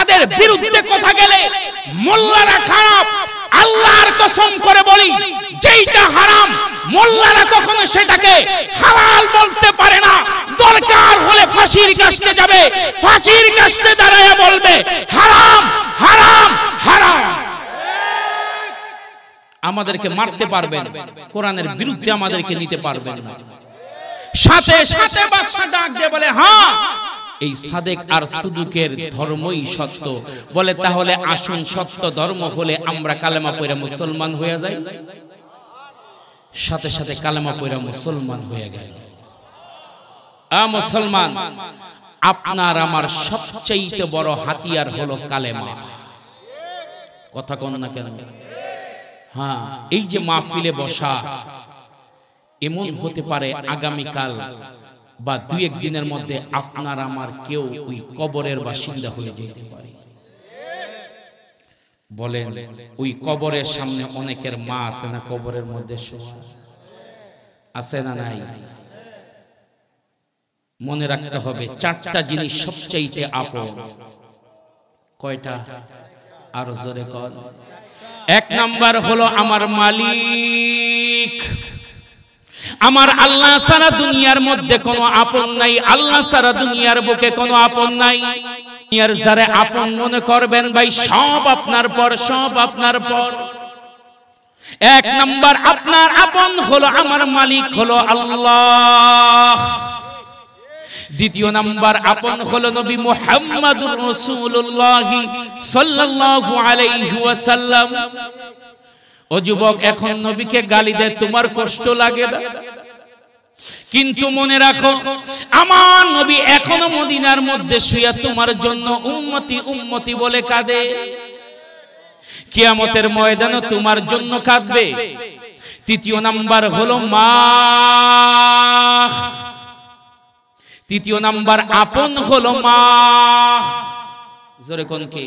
তাদের বিরুদ্ধে কথা গেলে মোল্লারা খারাপ আল্লাহর কসম করে বলি যেইটা হারাম মোল্লারা কখনো সেটাকে হালাল বলতে পারে না দরকার হলে ফাঁসির কাছে যাবে ফাঁসির কাছে দাঁড়ায় বলবে হারাম হারাম হারাম আমাদেরকে মারতে পারবেন কোরআনের বিরুদ্ধে আমাদেরকে নিতে পারবেন না সাথে সাথে বাচ্চা ডাক দিয়ে বলে হ্যাঁ এই সাদেক আর সুদুকের ধর্মই সত্য বলে তাহলে আসুন সত্য ধর্ম হলে আমরা কালেমা পরে মুসলমান হয়ে যাই সাথে সাথে কালেমা পরে মুসলমান হয়ে গেল আ মুসলমান আপনার আমার সবচেয়ে বড় হাতিয়ার হলো কালেমা কথা কন না কেন হ্যাঁ এই যে মাহফিলে বসা এমন হতে পারে আগামীকাল বা দুই একদিনের মধ্যে আপনার আমার কেউ ওই কবরের বাসিন্দা হয়ে যেতে পারে বলেন ওই কবরের সামনে অনেকের মা আছে না কবরের মধ্যে আছে না নাই মনে রাখতে হবে চারটা জিনিস সবচাইতে আপন কয়টা আর জোরে কর এক নাম্বার হলো আমার মালিক আমার আল্লাহ সারা দুনিয়ার মধ্যে কোনো আপন নাই আল্লাহ সারা দুনিয়ার বুকে কোনো আপন নাই দুনিয়ার যারে আপন মনে করবেন ভাই সব আপনার পর সব আপনার পর এক নাম্বার আপনার আপন হলো আমার মালিক হলো আল্লাহ দ্বিতীয় নাম্বার আপন হলো নবী মুহাম্মাদুর রাসূলুল্লাহ সাল্লাল্লাহু আলাইহি ওয়াসাল্লাম ও যুবক এখন নবীকে গালি দেয় তোমার কষ্ট লাগে না কিন্তু মনে রাখো আমার নবী এখনো মদিনার মধ্যে শুয়ে তোমার জন্য উন্মতি উন্মতি বলে কাঁদে কিয়ামতের ময়দান তোমার জন্য কাঁদবে তৃতীয় নাম্বার হলো মা তৃতীয় নাম্বার আপন হলো মা জোরে কোন কি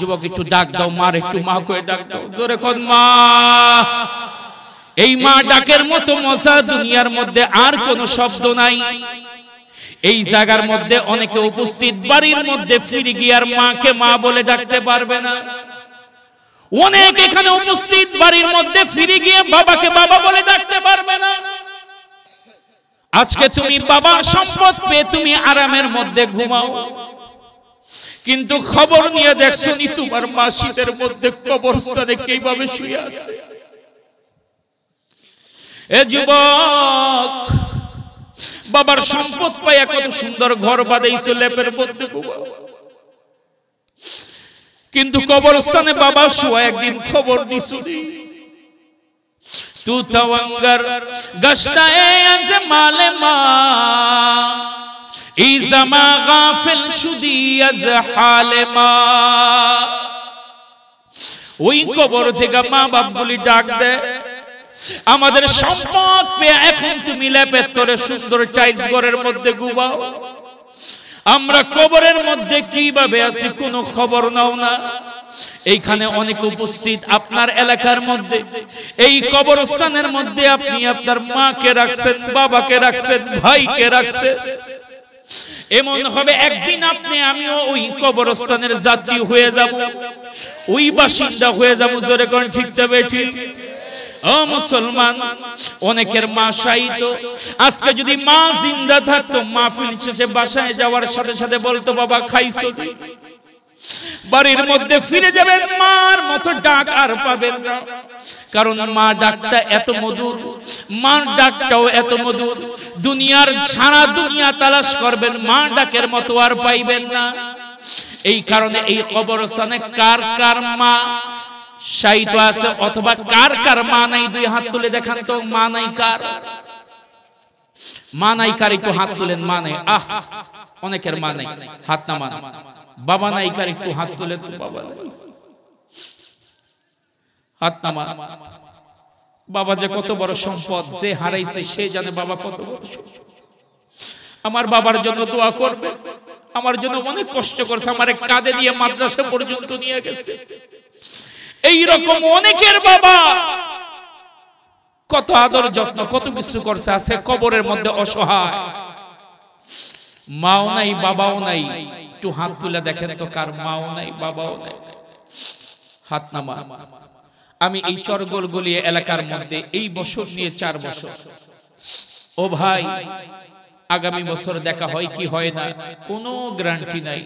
যুবক একটু ডাক দাও মার একটু মা করে ডাক দাও জোরে কোন মা এই মা ডাকের মতো মজা দুনিয়ার মধ্যে আর কোনো শব্দ নাই এই জায়গার মধ্যে অনেকে উপস্থিত বাড়ির মধ্যে ফিরে গিয়ার মাকে মা বলে ডাকতে পারবে না অনেক এখানে উপস্থিত বাড়ির মধ্যে ফিরে গিয়ে বাবাকে বাবা বলে ডাকতে পারবে না আজকে তুমি বাবা সম্পদ পেয়ে তুমি আরামের মধ্যে ঘুমাও কিন্তু খবর নিয়ে দেখছনি তোমার মা শীতের মধ্যে কবরস্থানে কিভাবে শুয়ে আছে এ যুবক বাবার সম্পদ পায় কত সুন্দর ঘর বাঁধাইছে লেপের মধ্যে কিন্তু কবরস্থানে বাবা শুয়ে একদিন খবর দিছু তু তাওয়াঙ্গার গস্তায়ে আজ মালে মা এই জামা গাফেল সুদি আজ হালে মা ওই কবর থেকে মা বাপ বলি ডাক দেয় আমাদের সম্পদ পেয়ে এখন তুমি ল্যাপের তরে সুন্দর টাইলস ঘরের মধ্যে গুবাও আমরা কবরের মধ্যে কিভাবে আছি কোনো খবর নাও না এইখানে অনেক উপস্থিত আপনার এলাকার মধ্যে এই কবরস্থানের মধ্যে আপনি আপনার মাকে রাখছেন বাবাকে রাখছেন ভাইকে রাখছেন এমন হবে একদিন আপনি আমিও ওই কবরস্থানের যাত্রী হয়ে যাব ওই বাসিন্দা হয়ে যাব জোরে কোন ঠিক তবে ঠিক ও মুসলমান অনেকের মা শায়িত আজকে যদি মা জিন্দা থাকতো মাহফিল শেষে বাসায় যাওয়ার সাথে সাথে বলতো বাবা খাইছো বাড়ির মধ্যে ফিরে যাবেন মার মতো ডাক আর পাবেন না কারণ মা ডাকটা এত মধুর মার ডাকটাও এত মধুর দুনিয়ার সারা দুনিয়া তালাশ করবেন মা ডাকের মতো আর পাইবেন না এই কারণে এই কবরস্থানে কার কার মা সাইত আছে অথবা কার কার মা নাই দুই হাত তুলে দেখান তো মা নাই কার মা নাই কার একটু হাত তুলেন মা নাই আহ অনেকের মা নাই হাত না মা বাবা নাই কার একটু হাত তুলে তো বাবা হাত নামা বাবা যে কত বড় সম্পদ যে হারাইছে সে জানে বাবা কত বড় আমার বাবার জন্য দোয়া করবে আমার জন্য অনেক কষ্ট করছে আমার কাঁধে দিয়ে মাদ্রাসা পর্যন্ত নিয়ে গেছে এই রকম অনেকের বাবা কত আদর যত্ন কত কিছু করছে আছে কবরের মধ্যে অসহায় মাও নাই বাবাও নাই একটু হাত তুলে দেখেন তো কার মাও নাই বাবাও নাই হাত নামা আমি এই চরগোল গলিয়ে এলাকার মধ্যে এই বছর নিয়ে চার বছর ও ভাই আগামী বছর দেখা হয় কি হয় না কোনো গ্যারান্টি নাই